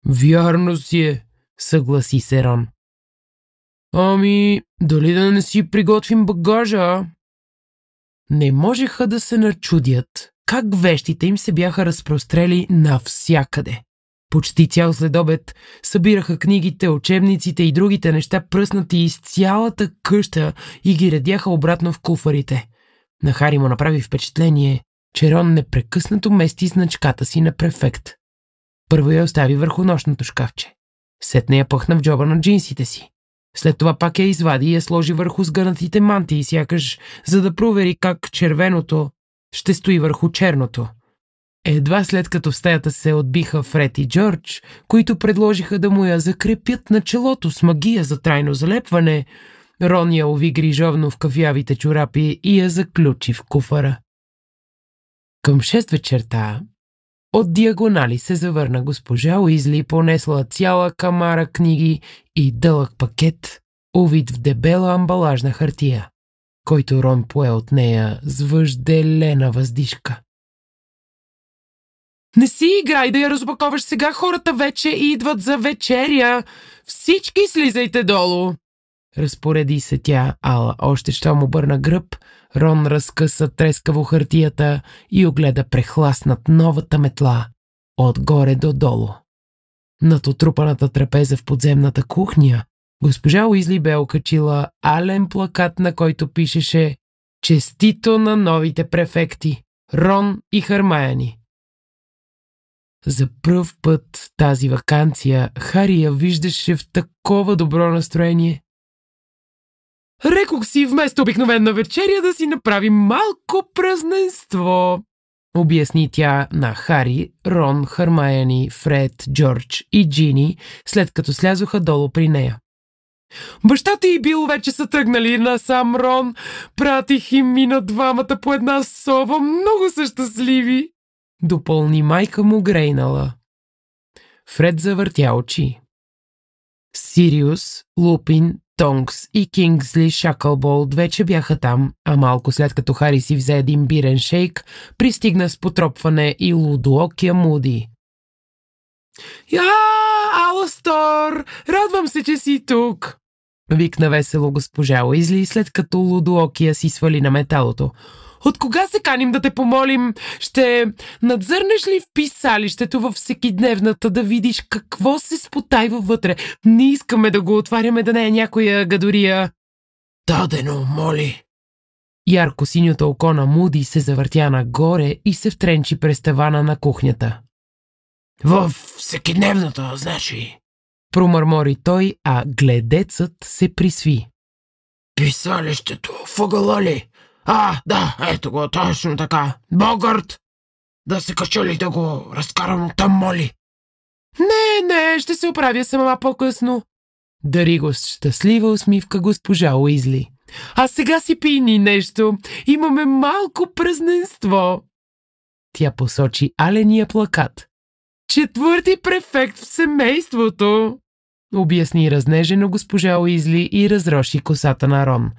Вярно си е, съгласи се Рон. Ами, дали да не си приготвим багажа? Не можеха да се начудят как вещите им се бяха разпрострели навсякъде. Почти цял следобед събираха книгите, учебниците и другите неща пръснати из цялата къща и ги редяха обратно в куфарите – на Хари му направи впечатление, че Рон непрекъснато мести значката си на префект. Първо я остави върху нощното шкафче. Сетне я пъхна в джоба на джинсите си. След това пак я извади и я сложи върху сгънатите и сякаш, за да провери как червеното ще стои върху черното. Едва след като в стаята се отбиха Фред и Джордж, които предложиха да му я закрепят на челото с магия за трайно залепване, Рон я ови грижовно в кафявите чорапи и я заключи в куфара. Към шест вечерта от диагонали се завърна госпожа Уизли, понесла цяла камара книги и дълъг пакет, увид в дебела амбалажна хартия, който Рон пое от нея с въжделена въздишка. Не си играй да я разпаковаш сега, хората вече идват за вечеря. Всички слизайте долу разпореди се тя Ала. Още що му бърна гръб, Рон разкъса трескаво хартията и огледа прехласнат новата метла отгоре до долу. Над отрупаната трапеза в подземната кухня, госпожа Уизли бе окачила ален плакат, на който пишеше «Честито на новите префекти, Рон и Хармаяни». За пръв път тази вакансия Хария виждаше в такова добро настроение, Рекох си вместо обикновена вечеря да си направим малко празненство. Обясни тя на Хари, Рон, Хармаяни, Фред, Джордж и Джини, след като слязоха долу при нея. Бащата и Бил вече са тръгнали на сам Рон. Пратих им и на двамата по една сова. Много са щастливи! Допълни майка му грейнала. Фред завъртя очи. Сириус, Лупин, Тонгс и Кингсли Шакълболд вече бяха там, а малко след като Хари си взе един бирен шейк, пристигна с потропване и лудоокия Муди. «Я, Аластор! Радвам се, че си тук!» Викна весело госпожа Уизли, след като лудоокия си свали на металото. От кога се каним да те помолим? Ще надзърнеш ли в писалището във всекидневната да видиш какво се спотайва вътре? Не искаме да го отваряме да не е някоя гадория. Дадено, моли. Ярко синьото око на Муди се завъртя нагоре и се втренчи през тавана на кухнята. В всекидневната, значи. Промърмори той, а гледецът се присви. Писалището, въгъла ли? А, да, ето го, точно така. Богърт! Да се кача ли да го разкарам там, моли? Не, не, ще се оправя сама по-късно. Дари го с щастлива усмивка госпожа Уизли. А сега си пини нещо. Имаме малко празненство. Тя посочи аления плакат. Четвърти префект в семейството! Обясни разнежено госпожа Уизли и разроши косата на Рон.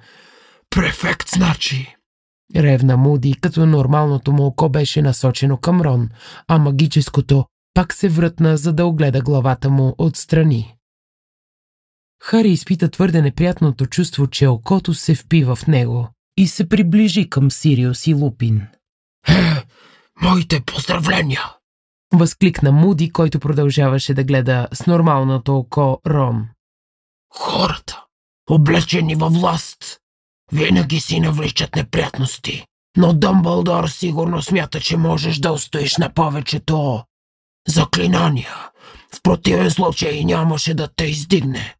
Префект, значи! Ревна Муди, като нормалното му око беше насочено към Рон, а магическото пак се врътна, за да огледа главата му отстрани. Хари изпита твърде неприятното чувство, че окото се впива в него и се приближи към Сириус и Лупин. Е, моите поздравления! Възкликна Муди, който продължаваше да гледа с нормалното око Рон. Хората, облечени във власт, винаги си навличат неприятности, но Дъмбълдор сигурно смята, че можеш да устоиш на повечето заклинания. В противен случай нямаше да те издигне.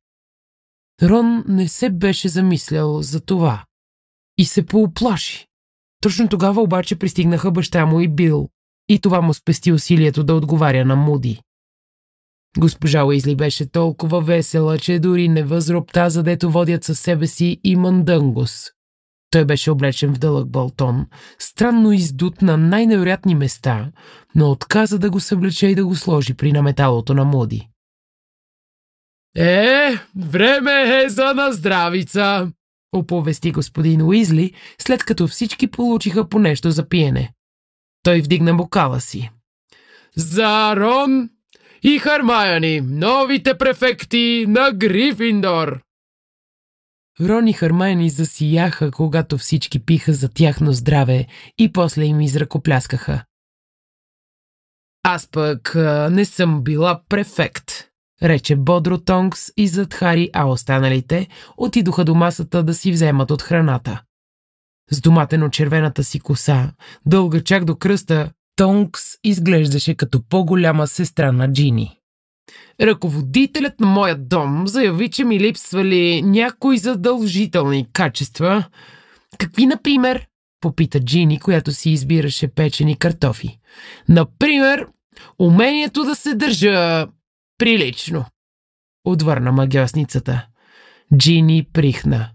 Рон не се беше замислял за това и се поуплаши. Точно тогава обаче пристигнаха баща му и Бил, и това му спести усилието да отговаря на Муди. Госпожа Уизли беше толкова весела, че дори не възробта, задето водят със себе си и мандънгус. Той беше облечен в дълъг балтон, странно издут на най-невероятни места, но отказа да го съблече и да го сложи при наметалото на Моди. Е, време е за наздравица, оповести господин Уизли, след като всички получиха по нещо за пиене. Той вдигна бокала си. За Рон и Хармайони, новите префекти на Грифиндор. Рон и Хармайони засияха, когато всички пиха за тяхно здраве и после им изръкопляскаха. Аз пък не съм била префект, рече бодро Тонгс и Задхари, а останалите отидоха до масата да си вземат от храната. С доматено червената си коса, дълга чак до кръста, Тонкс изглеждаше като по-голяма сестра на Джини. Ръководителят на моя дом заяви, че ми липсвали някои задължителни качества. Какви, например? Попита Джини, която си избираше печени картофи. Например, умението да се държа прилично. Отвърна магиосницата. Джини прихна.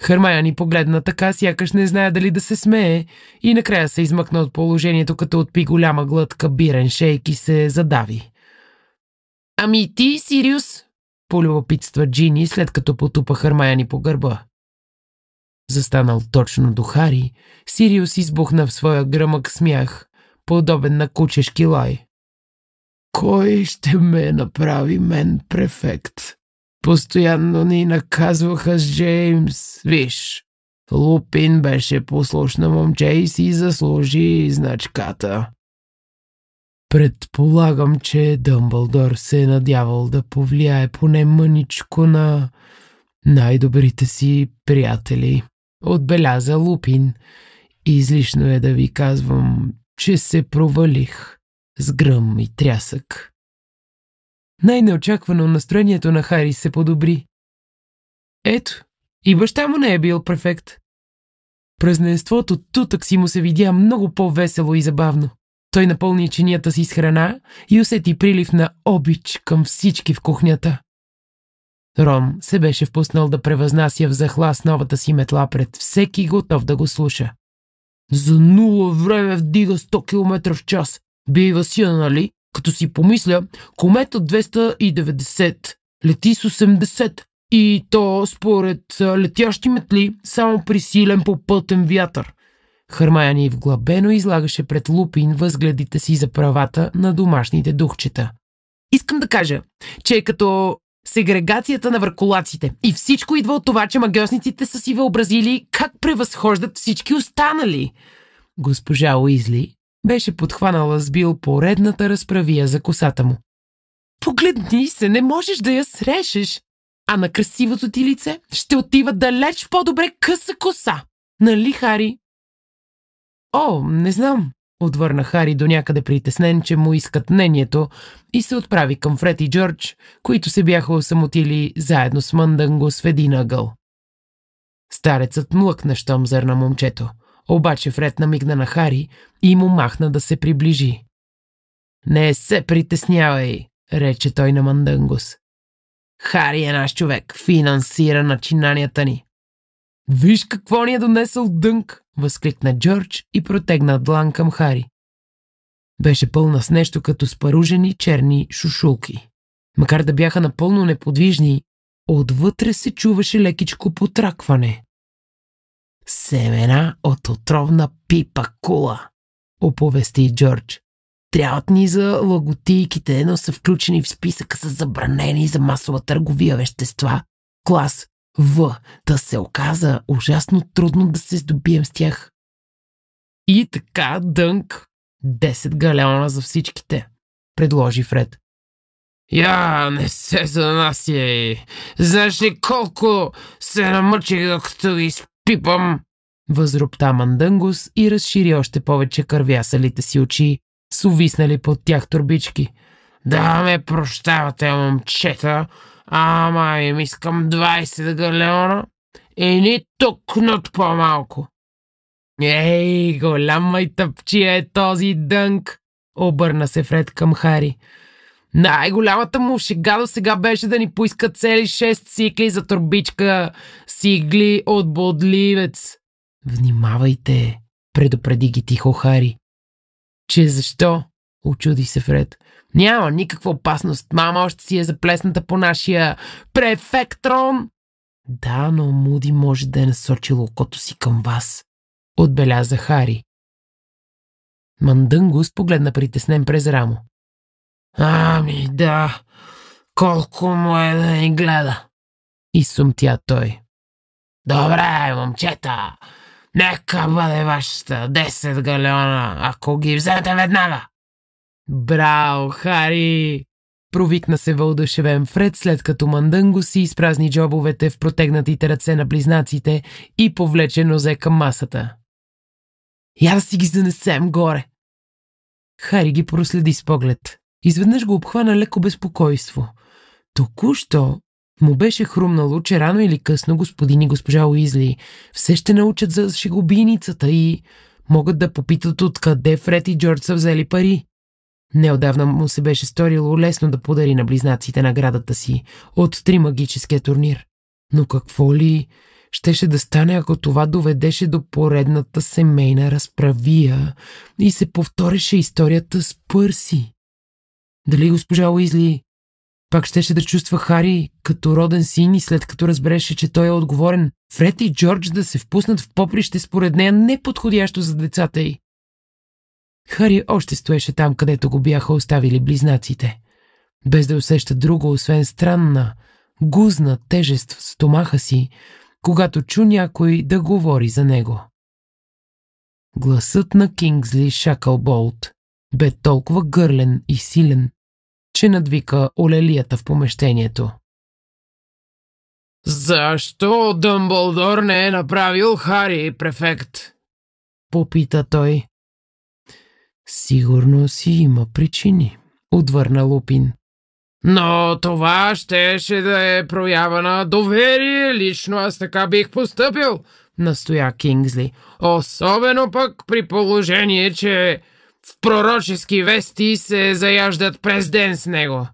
Хармая ни погледна така, сякаш не знае дали да се смее и накрая се измъкна от положението, като отпи голяма глътка бирен шейк и се задави. «Ами ти, Сириус?» – полюбопитства Джини, след като потупа Хармая ни по гърба. Застанал точно до Хари, Сириус избухна в своя гръмък смях, подобен на кучешки лай. «Кой ще ме направи мен префект?» Постоянно ни наказваха с Джеймс, виж. Лупин беше послушна момче и си заслужи значката. Предполагам, че Дъмбълдор се е надявал да повлияе поне мъничко на най-добрите си приятели. Отбеляза Лупин. Излишно е да ви казвам, че се провалих с гръм и трясък. Най-неочаквано настроението на Хари се подобри. Ето, и баща му не е бил префект. Празненството тутък си му се видя много по-весело и забавно. Той напълни чинията си с храна и усети прилив на обич към всички в кухнята. Ром се беше впуснал да превъзнася в захлас новата си метла пред всеки готов да го слуша. За нула време вдига 100 км в час. Бива си, нали? Като си помисля, комета 290 лети с 80 и то според летящи метли само при силен попътен вятър. Хармаяни вглъбено излагаше пред Лупин възгледите си за правата на домашните духчета. Искам да кажа, че е като сегрегацията на върколаците. И всичко идва от това, че магиосниците са си въобразили как превъзхождат всички останали. Госпожа Уизли беше подхванала с Бил поредната разправия за косата му. Погледни се, не можеш да я срешеш. а на красивото ти лице ще отива далеч по-добре къса коса. Нали, Хари? О, не знам, отвърна Хари до някъде притеснен, че му искат мнението и се отправи към Фред и Джордж, които се бяха осамотили заедно с Мънданго с един ъгъл. Старецът млъкна щом зърна момчето – обаче Фред намигна на Хари и му махна да се приближи. «Не се притеснявай», рече той на Мандангус. Хари е наш човек, финансира начинанията ни. Виж какво ни е донесъл дънк, възкликна Джордж и протегна длан към Хари. Беше пълна с нещо като спаружени черни шушулки. Макар да бяха напълно неподвижни, отвътре се чуваше лекичко потракване. Семена от отровна пипа кула, оповести Джордж. Трябват ни за лаготийките, но са включени в списъка с забранени за масова търговия вещества. Клас В. Да се оказа ужасно трудно да се здобием с тях. И така, Дънк, 10 галеона за всичките, предложи Фред. Я не се занасяй. знаеш ли колко се намъчих докато ги щипам!» Възропта Мандънгус и разшири още повече кървясалите си очи, с увиснали под тях турбички. «Да ме прощавате, момчета, ама им искам 20 галеона и ни тукнат по-малко!» «Ей, голям майтъпчия е този дънк!» обърна се Фред към Хари. Най-голямата му шега до сега беше да ни поиска цели 6 цикли за турбичка сигли от бодливец. Внимавайте, предупреди ги тихо Хари. Че защо? Очуди се Фред. Няма никаква опасност. Мама още си е заплесната по нашия префектрон. Да, но Муди може да е насочил окото си към вас. Отбеляза Хари. Мандънгус погледна притеснен през рамо. Ами да, колко му е да ни гледа. И сумтя той. Добре, момчета, нека бъде вашата 10 галеона, ако ги вземете веднага. Браво, Хари! Провикна се вълдушевен Фред, след като Манданго си изпразни джобовете в протегнатите ръце на близнаците и повлече нозе към масата. Я да си ги занесем горе! Хари ги проследи с поглед. Изведнъж го обхвана леко безпокойство. Току-що му беше хрумнало, че рано или късно господин и госпожа Уизли все ще научат за шегубиницата и могат да попитат откъде Фред и Джордж са взели пари. Неодавна му се беше сторило лесно да подари на близнаците наградата си от три магическия турнир. Но какво ли щеше да стане, ако това доведеше до поредната семейна разправия и се повтореше историята с Пърси? Дали госпожа Уизли пак щеше да чувства Хари като роден син и след като разбереше, че той е отговорен, Фред и Джордж да се впуснат в поприще според нея неподходящо за децата й. Хари още стоеше там, където го бяха оставили близнаците, без да усеща друго, освен странна, гузна тежест в стомаха си, когато чу някой да говори за него. Гласът на Кингзли Шакълболт бе толкова гърлен и силен, че надвика олелията в помещението. «Защо Дъмбълдор не е направил Хари, префект?» Попита той. «Сигурно си има причини», отвърна Лупин. Но това щеше да е проява на доверие. Лично аз така бих поступил, настоя Кингзли. Особено пък при положение, че в пророчески вести се заяждат през ден с него.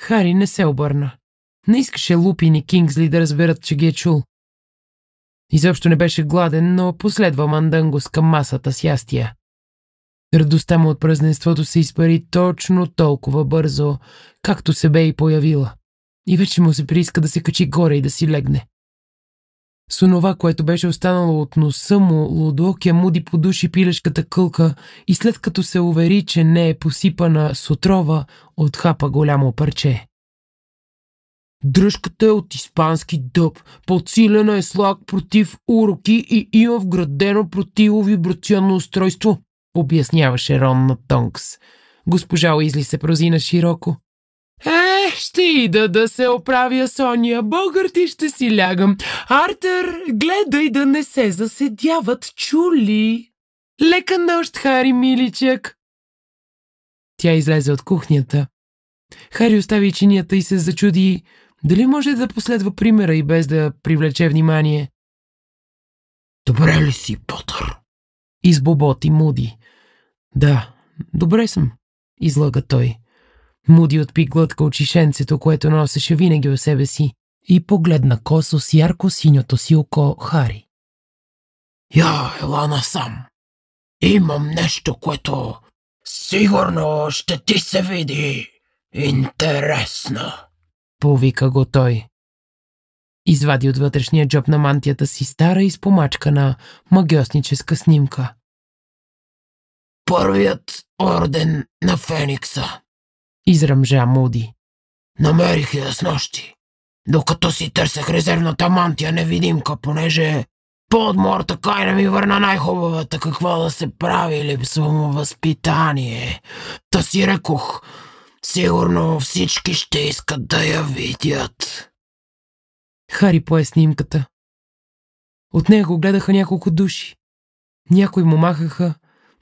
Хари не се обърна. Не искаше Лупин и Кингсли да разберат, че ги е чул. Изобщо не беше гладен, но последва с към масата с ястия. Радостта му от празненството се изпари точно толкова бързо, както се бе и появила. И вече му се прииска да се качи горе и да си легне. С онова, което беше останало от носа му, лудокия муди подуши пилешката кълка и след като се увери, че не е посипана с отрова, отхапа голямо парче. Дръжката е от испански дъб, подсилена е слаг против уроки и има вградено противовибрационно устройство, обясняваше Рон на Тонкс. Госпожа Уизли се прозина широко. Е, ще ида да се оправя Соня. Богър ти ще си лягам. Артер, гледай да не се заседяват, чули. Лека нощ, Хари, миличък. Тя излезе от кухнята. Хари остави чинията и се зачуди дали може да последва примера и без да привлече внимание. Добре ли си, Потър? Избоботи Муди. Да, добре съм, излага той. Муди отпи глътка от шишенцето, което носеше винаги у себе си, и погледна косо с ярко синьото си око Хари. Я Елана, сам Имам нещо, което сигурно ще ти се види интересно. Повика го той. Извади от вътрешния джоб на мантията си стара и на магиосническа снимка. Първият орден на Феникса изръмжа Муди. Намерих я с нощи. Докато си търсех резервната мантия невидимка, понеже под морта кайна не ми върна най-хубавата какво да се прави, липсва му възпитание. Та си рекох, сигурно всички ще искат да я видят. Хари пое снимката. От него гледаха няколко души. Някои му махаха,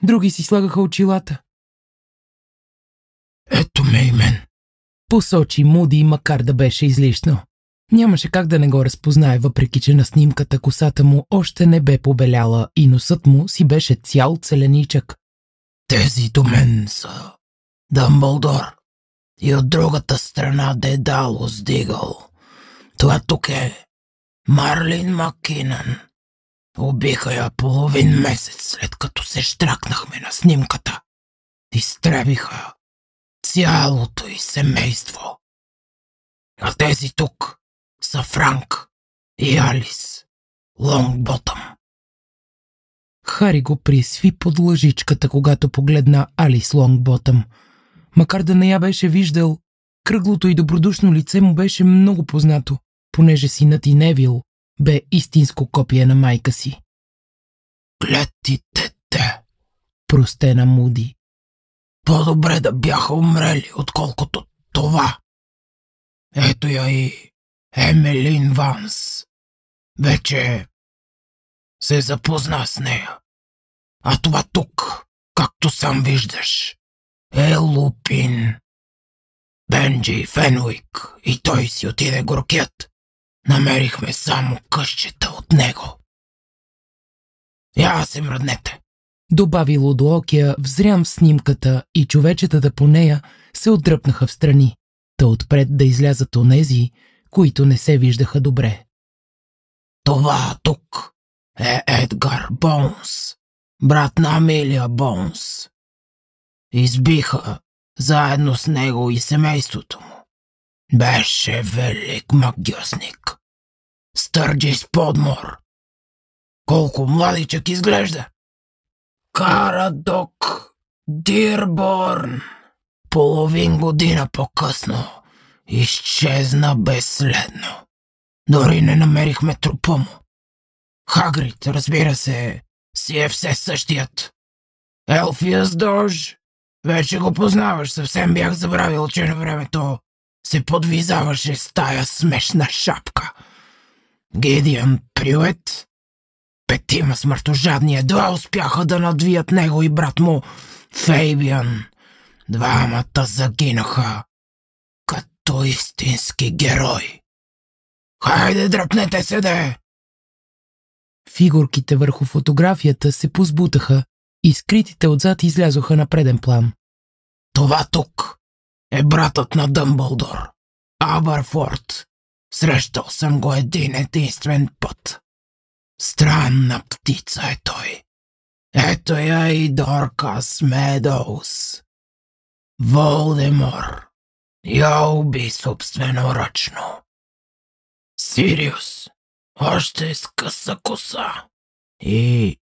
други си слагаха очилата. Ето ме и мен. Посочи Муди, макар да беше излишно. Нямаше как да не го разпознае, въпреки че на снимката косата му още не бе побеляла и носът му си беше цял целеничък. Тези до мен са Дамблдор и от другата страна Дедало сдигал. Това тук е Марлин Макинан. Убиха я половин месец след като се штракнахме на снимката. Изтребиха цялото й семейство. А тези тук са Франк и Алис Лонгботъм. Хари го присви под лъжичката, когато погледна Алис Лонгботъм. Макар да не я беше виждал, кръглото и добродушно лице му беше много познато, понеже синът и Невил бе истинско копие на майка си. Клетите те, простена Муди. По-добре да бяха умрели, отколкото това. Ето я и Емелин Ванс. Вече се запозна с нея. А това тук, както сам виждаш, е Лупин. Бенджи и Фенуик и той си отиде горкият. Намерихме само къщета от него. Я се мръднете добави Лодоокия, взрям в снимката и човечетата по нея се отдръпнаха в страни, та отпред да излязат онези, които не се виждаха добре. Това тук е Едгар Бонс, брат на Амелия Бонс. Избиха заедно с него и семейството му. Беше велик магиосник. Стърджи с подмор. Колко младичък изглежда! Карадок Дирборн половин година по-късно изчезна безследно. Дори не намерихме трупа му. Хагрид, разбира се, си е все същият. Елфиас Дож, вече го познаваш, съвсем бях забравил, че на времето се подвизаваше с тая смешна шапка. Гедиан Прюет Петима смъртожадни едва успяха да надвият него и брат му Фейбиан. Двамата загинаха като истински герой. Хайде, дръпнете се, де! Фигурките върху фотографията се позбутаха и скритите отзад излязоха на преден план. Това тук е братът на Дъмбълдор, Абърфорд. Срещал съм го един единствен път. Странна птица е той. Ето я и Доркас Медоус. Волдемор я уби ръчно. Сириус още е с къса коса. И...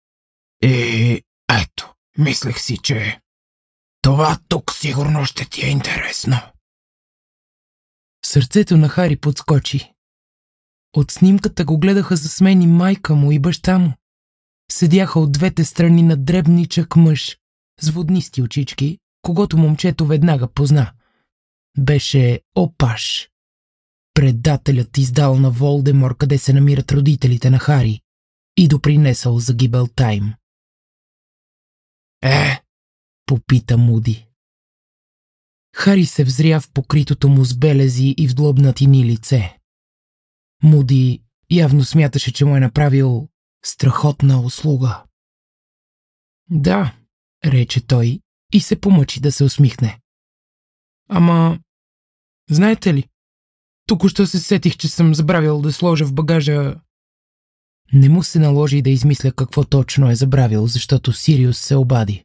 и... ето, мислех си, че... Това тук сигурно ще ти е интересно. Сърцето на Хари подскочи. От снимката го гледаха за смени майка му и баща му. Седяха от двете страни на дребничък мъж, с воднисти очички, когато момчето веднага позна. Беше опаш. Предателят издал на Волдемор къде се намират родителите на Хари и допринесъл за гибел тайм. Е, попита Муди. Хари се взря в покритото му с белези и в длобнатини лице. Муди явно смяташе, че му е направил страхотна услуга. Да, рече той и се помъчи да се усмихне. Ама, знаете ли, току-що се сетих, че съм забравил да сложа в багажа... Не му се наложи да измисля какво точно е забравил, защото Сириус се обади.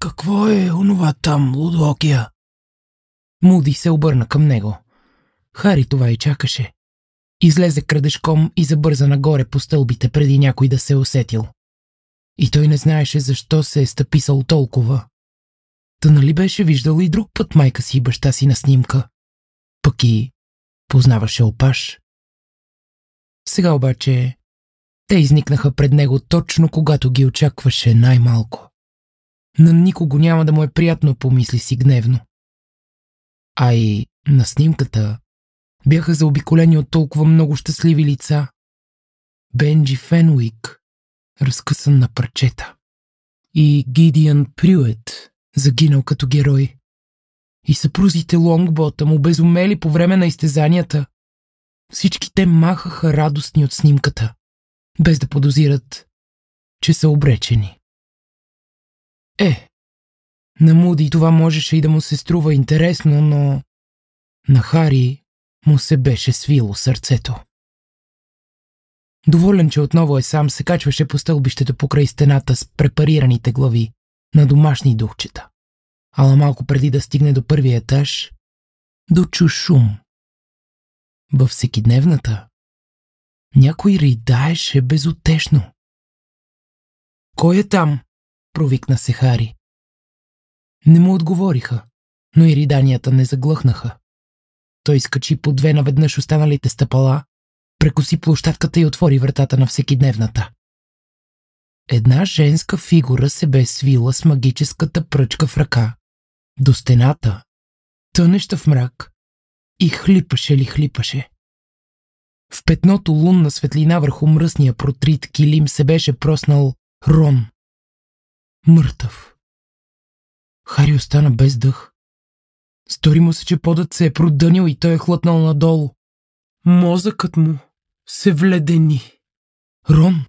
Какво е онова там, Лудокия? Муди се обърна към него. Хари това и чакаше. Излезе крадешком и забърза нагоре по стълбите преди някой да се е усетил. И той не знаеше защо се е стъписал толкова. Та нали беше виждал и друг път майка си и баща си на снимка? Пък и познаваше опаш. Сега обаче те изникнаха пред него точно когато ги очакваше най-малко. На никого няма да му е приятно, помисли си гневно. А и на снимката бяха заобиколени от толкова много щастливи лица. Бенджи Фенуик, разкъсан на парчета. И Гидиан Прюет, загинал като герой. И съпрузите Лонгбота му безумели по време на изтезанията. Всички те махаха радостни от снимката, без да подозират, че са обречени. Е, на Муди това можеше и да му се струва интересно, но на Хари му се беше свило сърцето. Доволен, че отново е сам, се качваше по стълбището покрай стената с препарираните глави на домашни духчета. Ала малко преди да стигне до първия етаж, дочу шум. Във всекидневната някой ридаеше безотешно. Кой е там? провикна се Хари. Не му отговориха, но и риданията не заглъхнаха той изкачи по две наведнъж останалите стъпала, прекоси площадката и отвори вратата на всекидневната. Една женска фигура се бе свила с магическата пръчка в ръка, до стената, тънеща в мрак, и хлипаше ли хлипаше. В петното лунна светлина върху мръсния протрит килим се беше проснал Рон. Мъртъв. Хари остана без дъх. Стори му се, че подът се е продънил и той е хлътнал надолу. Мозъкът му се вледени. Рон.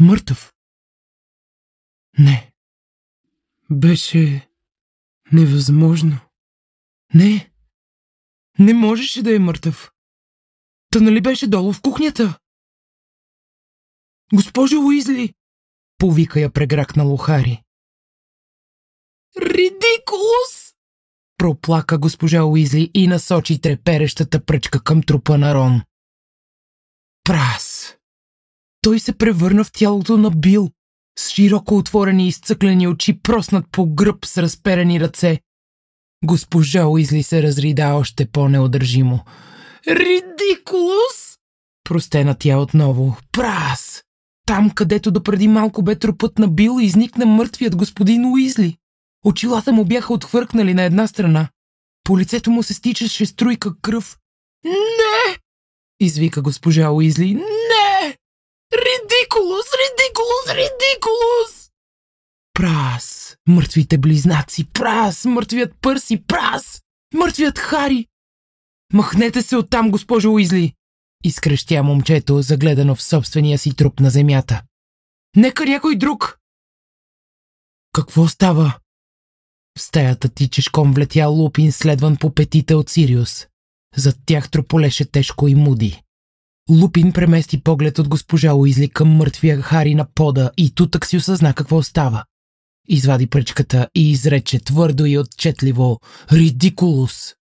Мъртъв. Не. Беше невъзможно. Не. Не можеше да е мъртъв. Та нали беше долу в кухнята? Госпожо Уизли! Повика я прегракнало Хари. Ридикулс! проплака госпожа Уизли и насочи треперещата пръчка към трупа на Рон. Прас! Той се превърна в тялото на Бил, с широко отворени и изцъклени очи, проснат по гръб с разперени ръце. Госпожа Уизли се разрида още по-неодържимо. Ридикулус! Простена тя отново. Прас! Там, където допреди малко бе трупът на Бил, изникна мъртвият господин Уизли. Очилата му бяха отхвъркнали на една страна. По лицето му се стичаше струйка кръв. Не! извика госпожа Уизли. Не! Ридикулус, ридикулус, ридикулус! Прас, мъртвите близнаци, прас, мъртвият пърси, прас, мъртвият Хари. Махнете се оттам, госпожо Уизли! изкрещя момчето, загледано в собствения си труп на земята. Нека някой друг! Какво става? В стаята ти чешком влетя Лупин, следван по петите от Сириус. Зад тях трополеше тежко и муди. Лупин премести поглед от госпожа Уизли към мъртвия Хари на пода и тутък си осъзна какво става. Извади пръчката и изрече твърдо и отчетливо «Ридикулус!».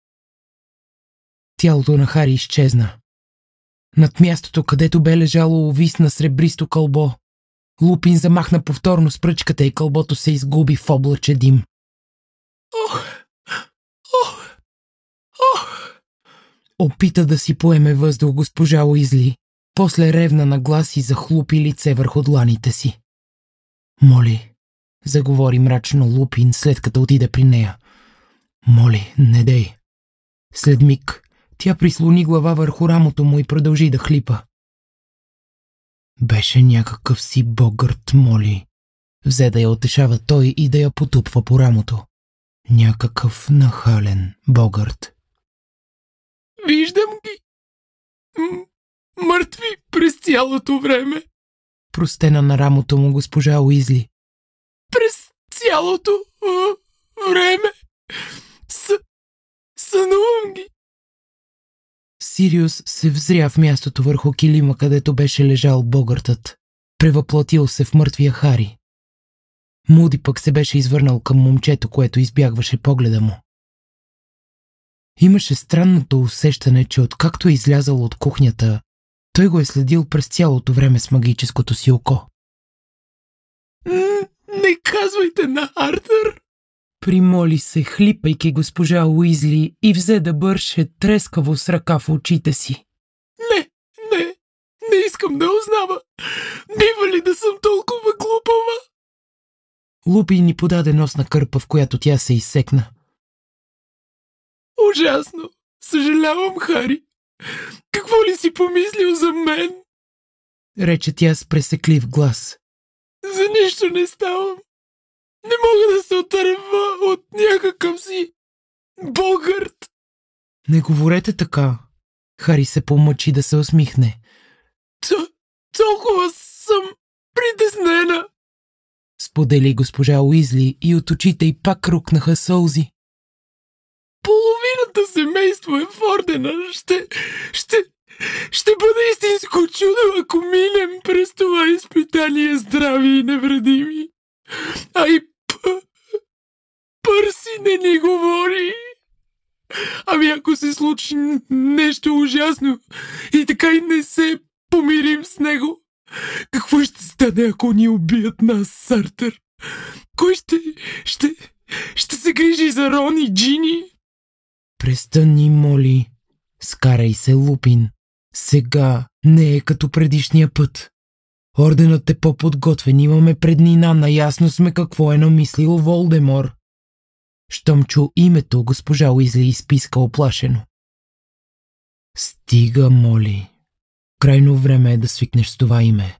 Тялото на Хари изчезна. Над мястото, където бе лежало увисна сребристо кълбо, Лупин замахна повторно с пръчката и кълбото се изгуби в облаче дим. Ох! Ох! Ох! Опита да си поеме въздух госпожа Уизли, после ревна на глас и захлупи лице върху дланите си. Моли, заговори мрачно Лупин след като отида при нея. Моли, не дей. След миг тя прислони глава върху рамото му и продължи да хлипа. Беше някакъв си богърт, моли. Взе да я отешава той и да я потупва по рамото. Някакъв нахален богърт. Виждам ги. М- мъртви през цялото време. Простена на рамото му госпожа Уизли. През цялото време. С- сънувам ги. Сириус се взря в мястото върху килима, където беше лежал богъртът. Превъплатил се в мъртвия Хари. Муди пък се беше извърнал към момчето, което избягваше погледа му. Имаше странното усещане, че откакто е излязал от кухнята, той го е следил през цялото време с магическото си око. Не казвайте на Артър! Примоли се, хлипайки госпожа Уизли и взе да бърше трескаво с ръка в очите си. Не, не, не искам да узнава. Бива ли да съм толкова глупава? Лупи ни подаде носна кърпа, в която тя се изсекна. Ужасно! Съжалявам, Хари! Какво ли си помислил за мен? Рече тя с пресеклив глас. За нищо не ставам. Не мога да се отърва от някакъв си българт. Не говорете така. Хари се помъчи да се усмихне. Т- толкова съм притеснена сподели госпожа Уизли и от очите й пак рукнаха сълзи. Половината семейство е в ордена. Ще, ще, ще бъде истинско чудо, ако минем през това изпитание здрави и невредими. Ай, п... Пърси не ни говори. Ами ако се случи нещо ужасно и така и не се помирим с него, какво ще стане, ако ни убият нас, Сартер? Кой ще... ще... ще се грижи за Рон и Джини? Престани, моли. Скарай се, Лупин. Сега не е като предишния път. Орденът е по-подготвен, имаме преднина, наясно сме какво е намислил Волдемор. Щом чу името, госпожа Уизли изписка оплашено. Стига, моли, Крайно време е да свикнеш с това име.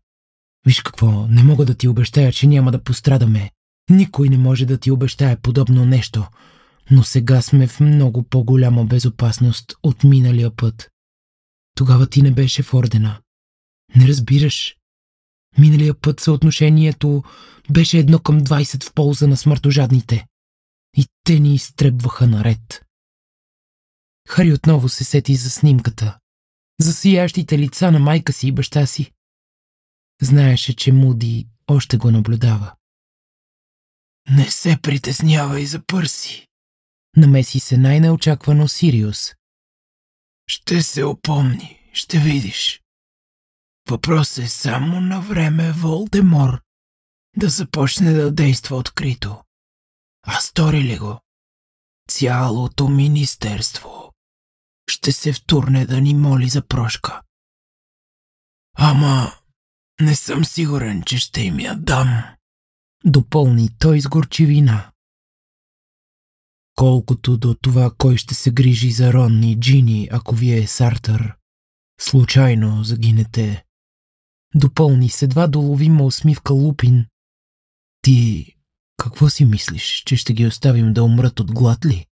Виж какво, не мога да ти обещая, че няма да пострадаме. Никой не може да ти обещае подобно нещо. Но сега сме в много по-голяма безопасност от миналия път. Тогава ти не беше в ордена. Не разбираш. Миналия път съотношението беше едно към 20 в полза на смъртожадните. И те ни изтребваха наред. Хари отново се сети за снимката, за лица на майка си и баща си. Знаеше, че Муди още го наблюдава. Не се притеснявай за Пърси. Намеси се най-неочаквано Сириус. Ще се опомни, ще видиш. Въпрос е само на време Волдемор да започне да действа открито. А стори ли го? Цялото министерство ще се втурне да ни моли за прошка. Ама не съм сигурен, че ще им я дам. Допълни той с горчивина. Колкото до това, кой ще се грижи за Рон и Джини, ако вие, е Сартър, случайно загинете. Допълни се два доловима усмивка Лупин. Ти какво си мислиш, че ще ги оставим да умрат от глад ли?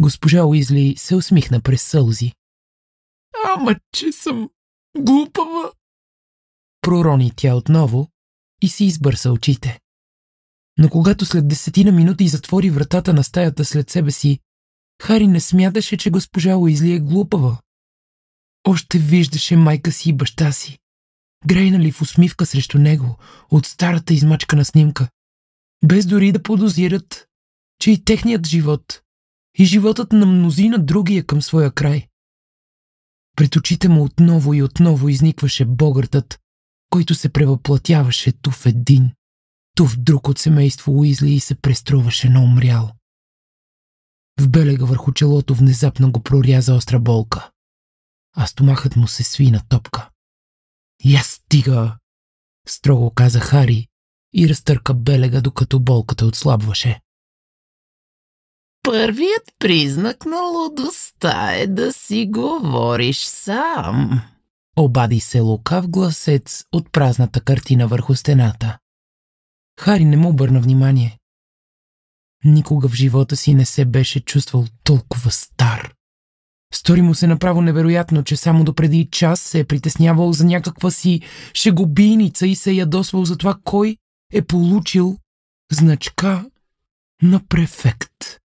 Госпожа Уизли се усмихна през сълзи. Ама, че съм глупава! Пророни тя отново и си избърса очите. Но когато след десетина минути затвори вратата на стаята след себе си, Хари не смяташе, че госпожа Уизли е глупава. Още виждаше майка си и баща си, грейнали в усмивка срещу него от старата измачкана снимка, без дори да подозират, че и техният живот и животът на мнозина другия е към своя край. Пред очите му отново и отново изникваше богъртът, който се превъплатяваше ту в един, ту в друг от семейство Уизли и се преструваше на умрял. В белега върху челото внезапно го проряза остра болка, а стомахът му се сви на топка. Я стига! строго каза Хари и разтърка белега, докато болката отслабваше. Първият признак на лудостта е да си говориш сам. Обади се лукав гласец от празната картина върху стената. Хари не му обърна внимание. Никога в живота си не се беше чувствал толкова стар. Стори му се направо невероятно, че само допреди час се е притеснявал за някаква си шегубийница и се е ядосвал за това кой е получил значка на префект.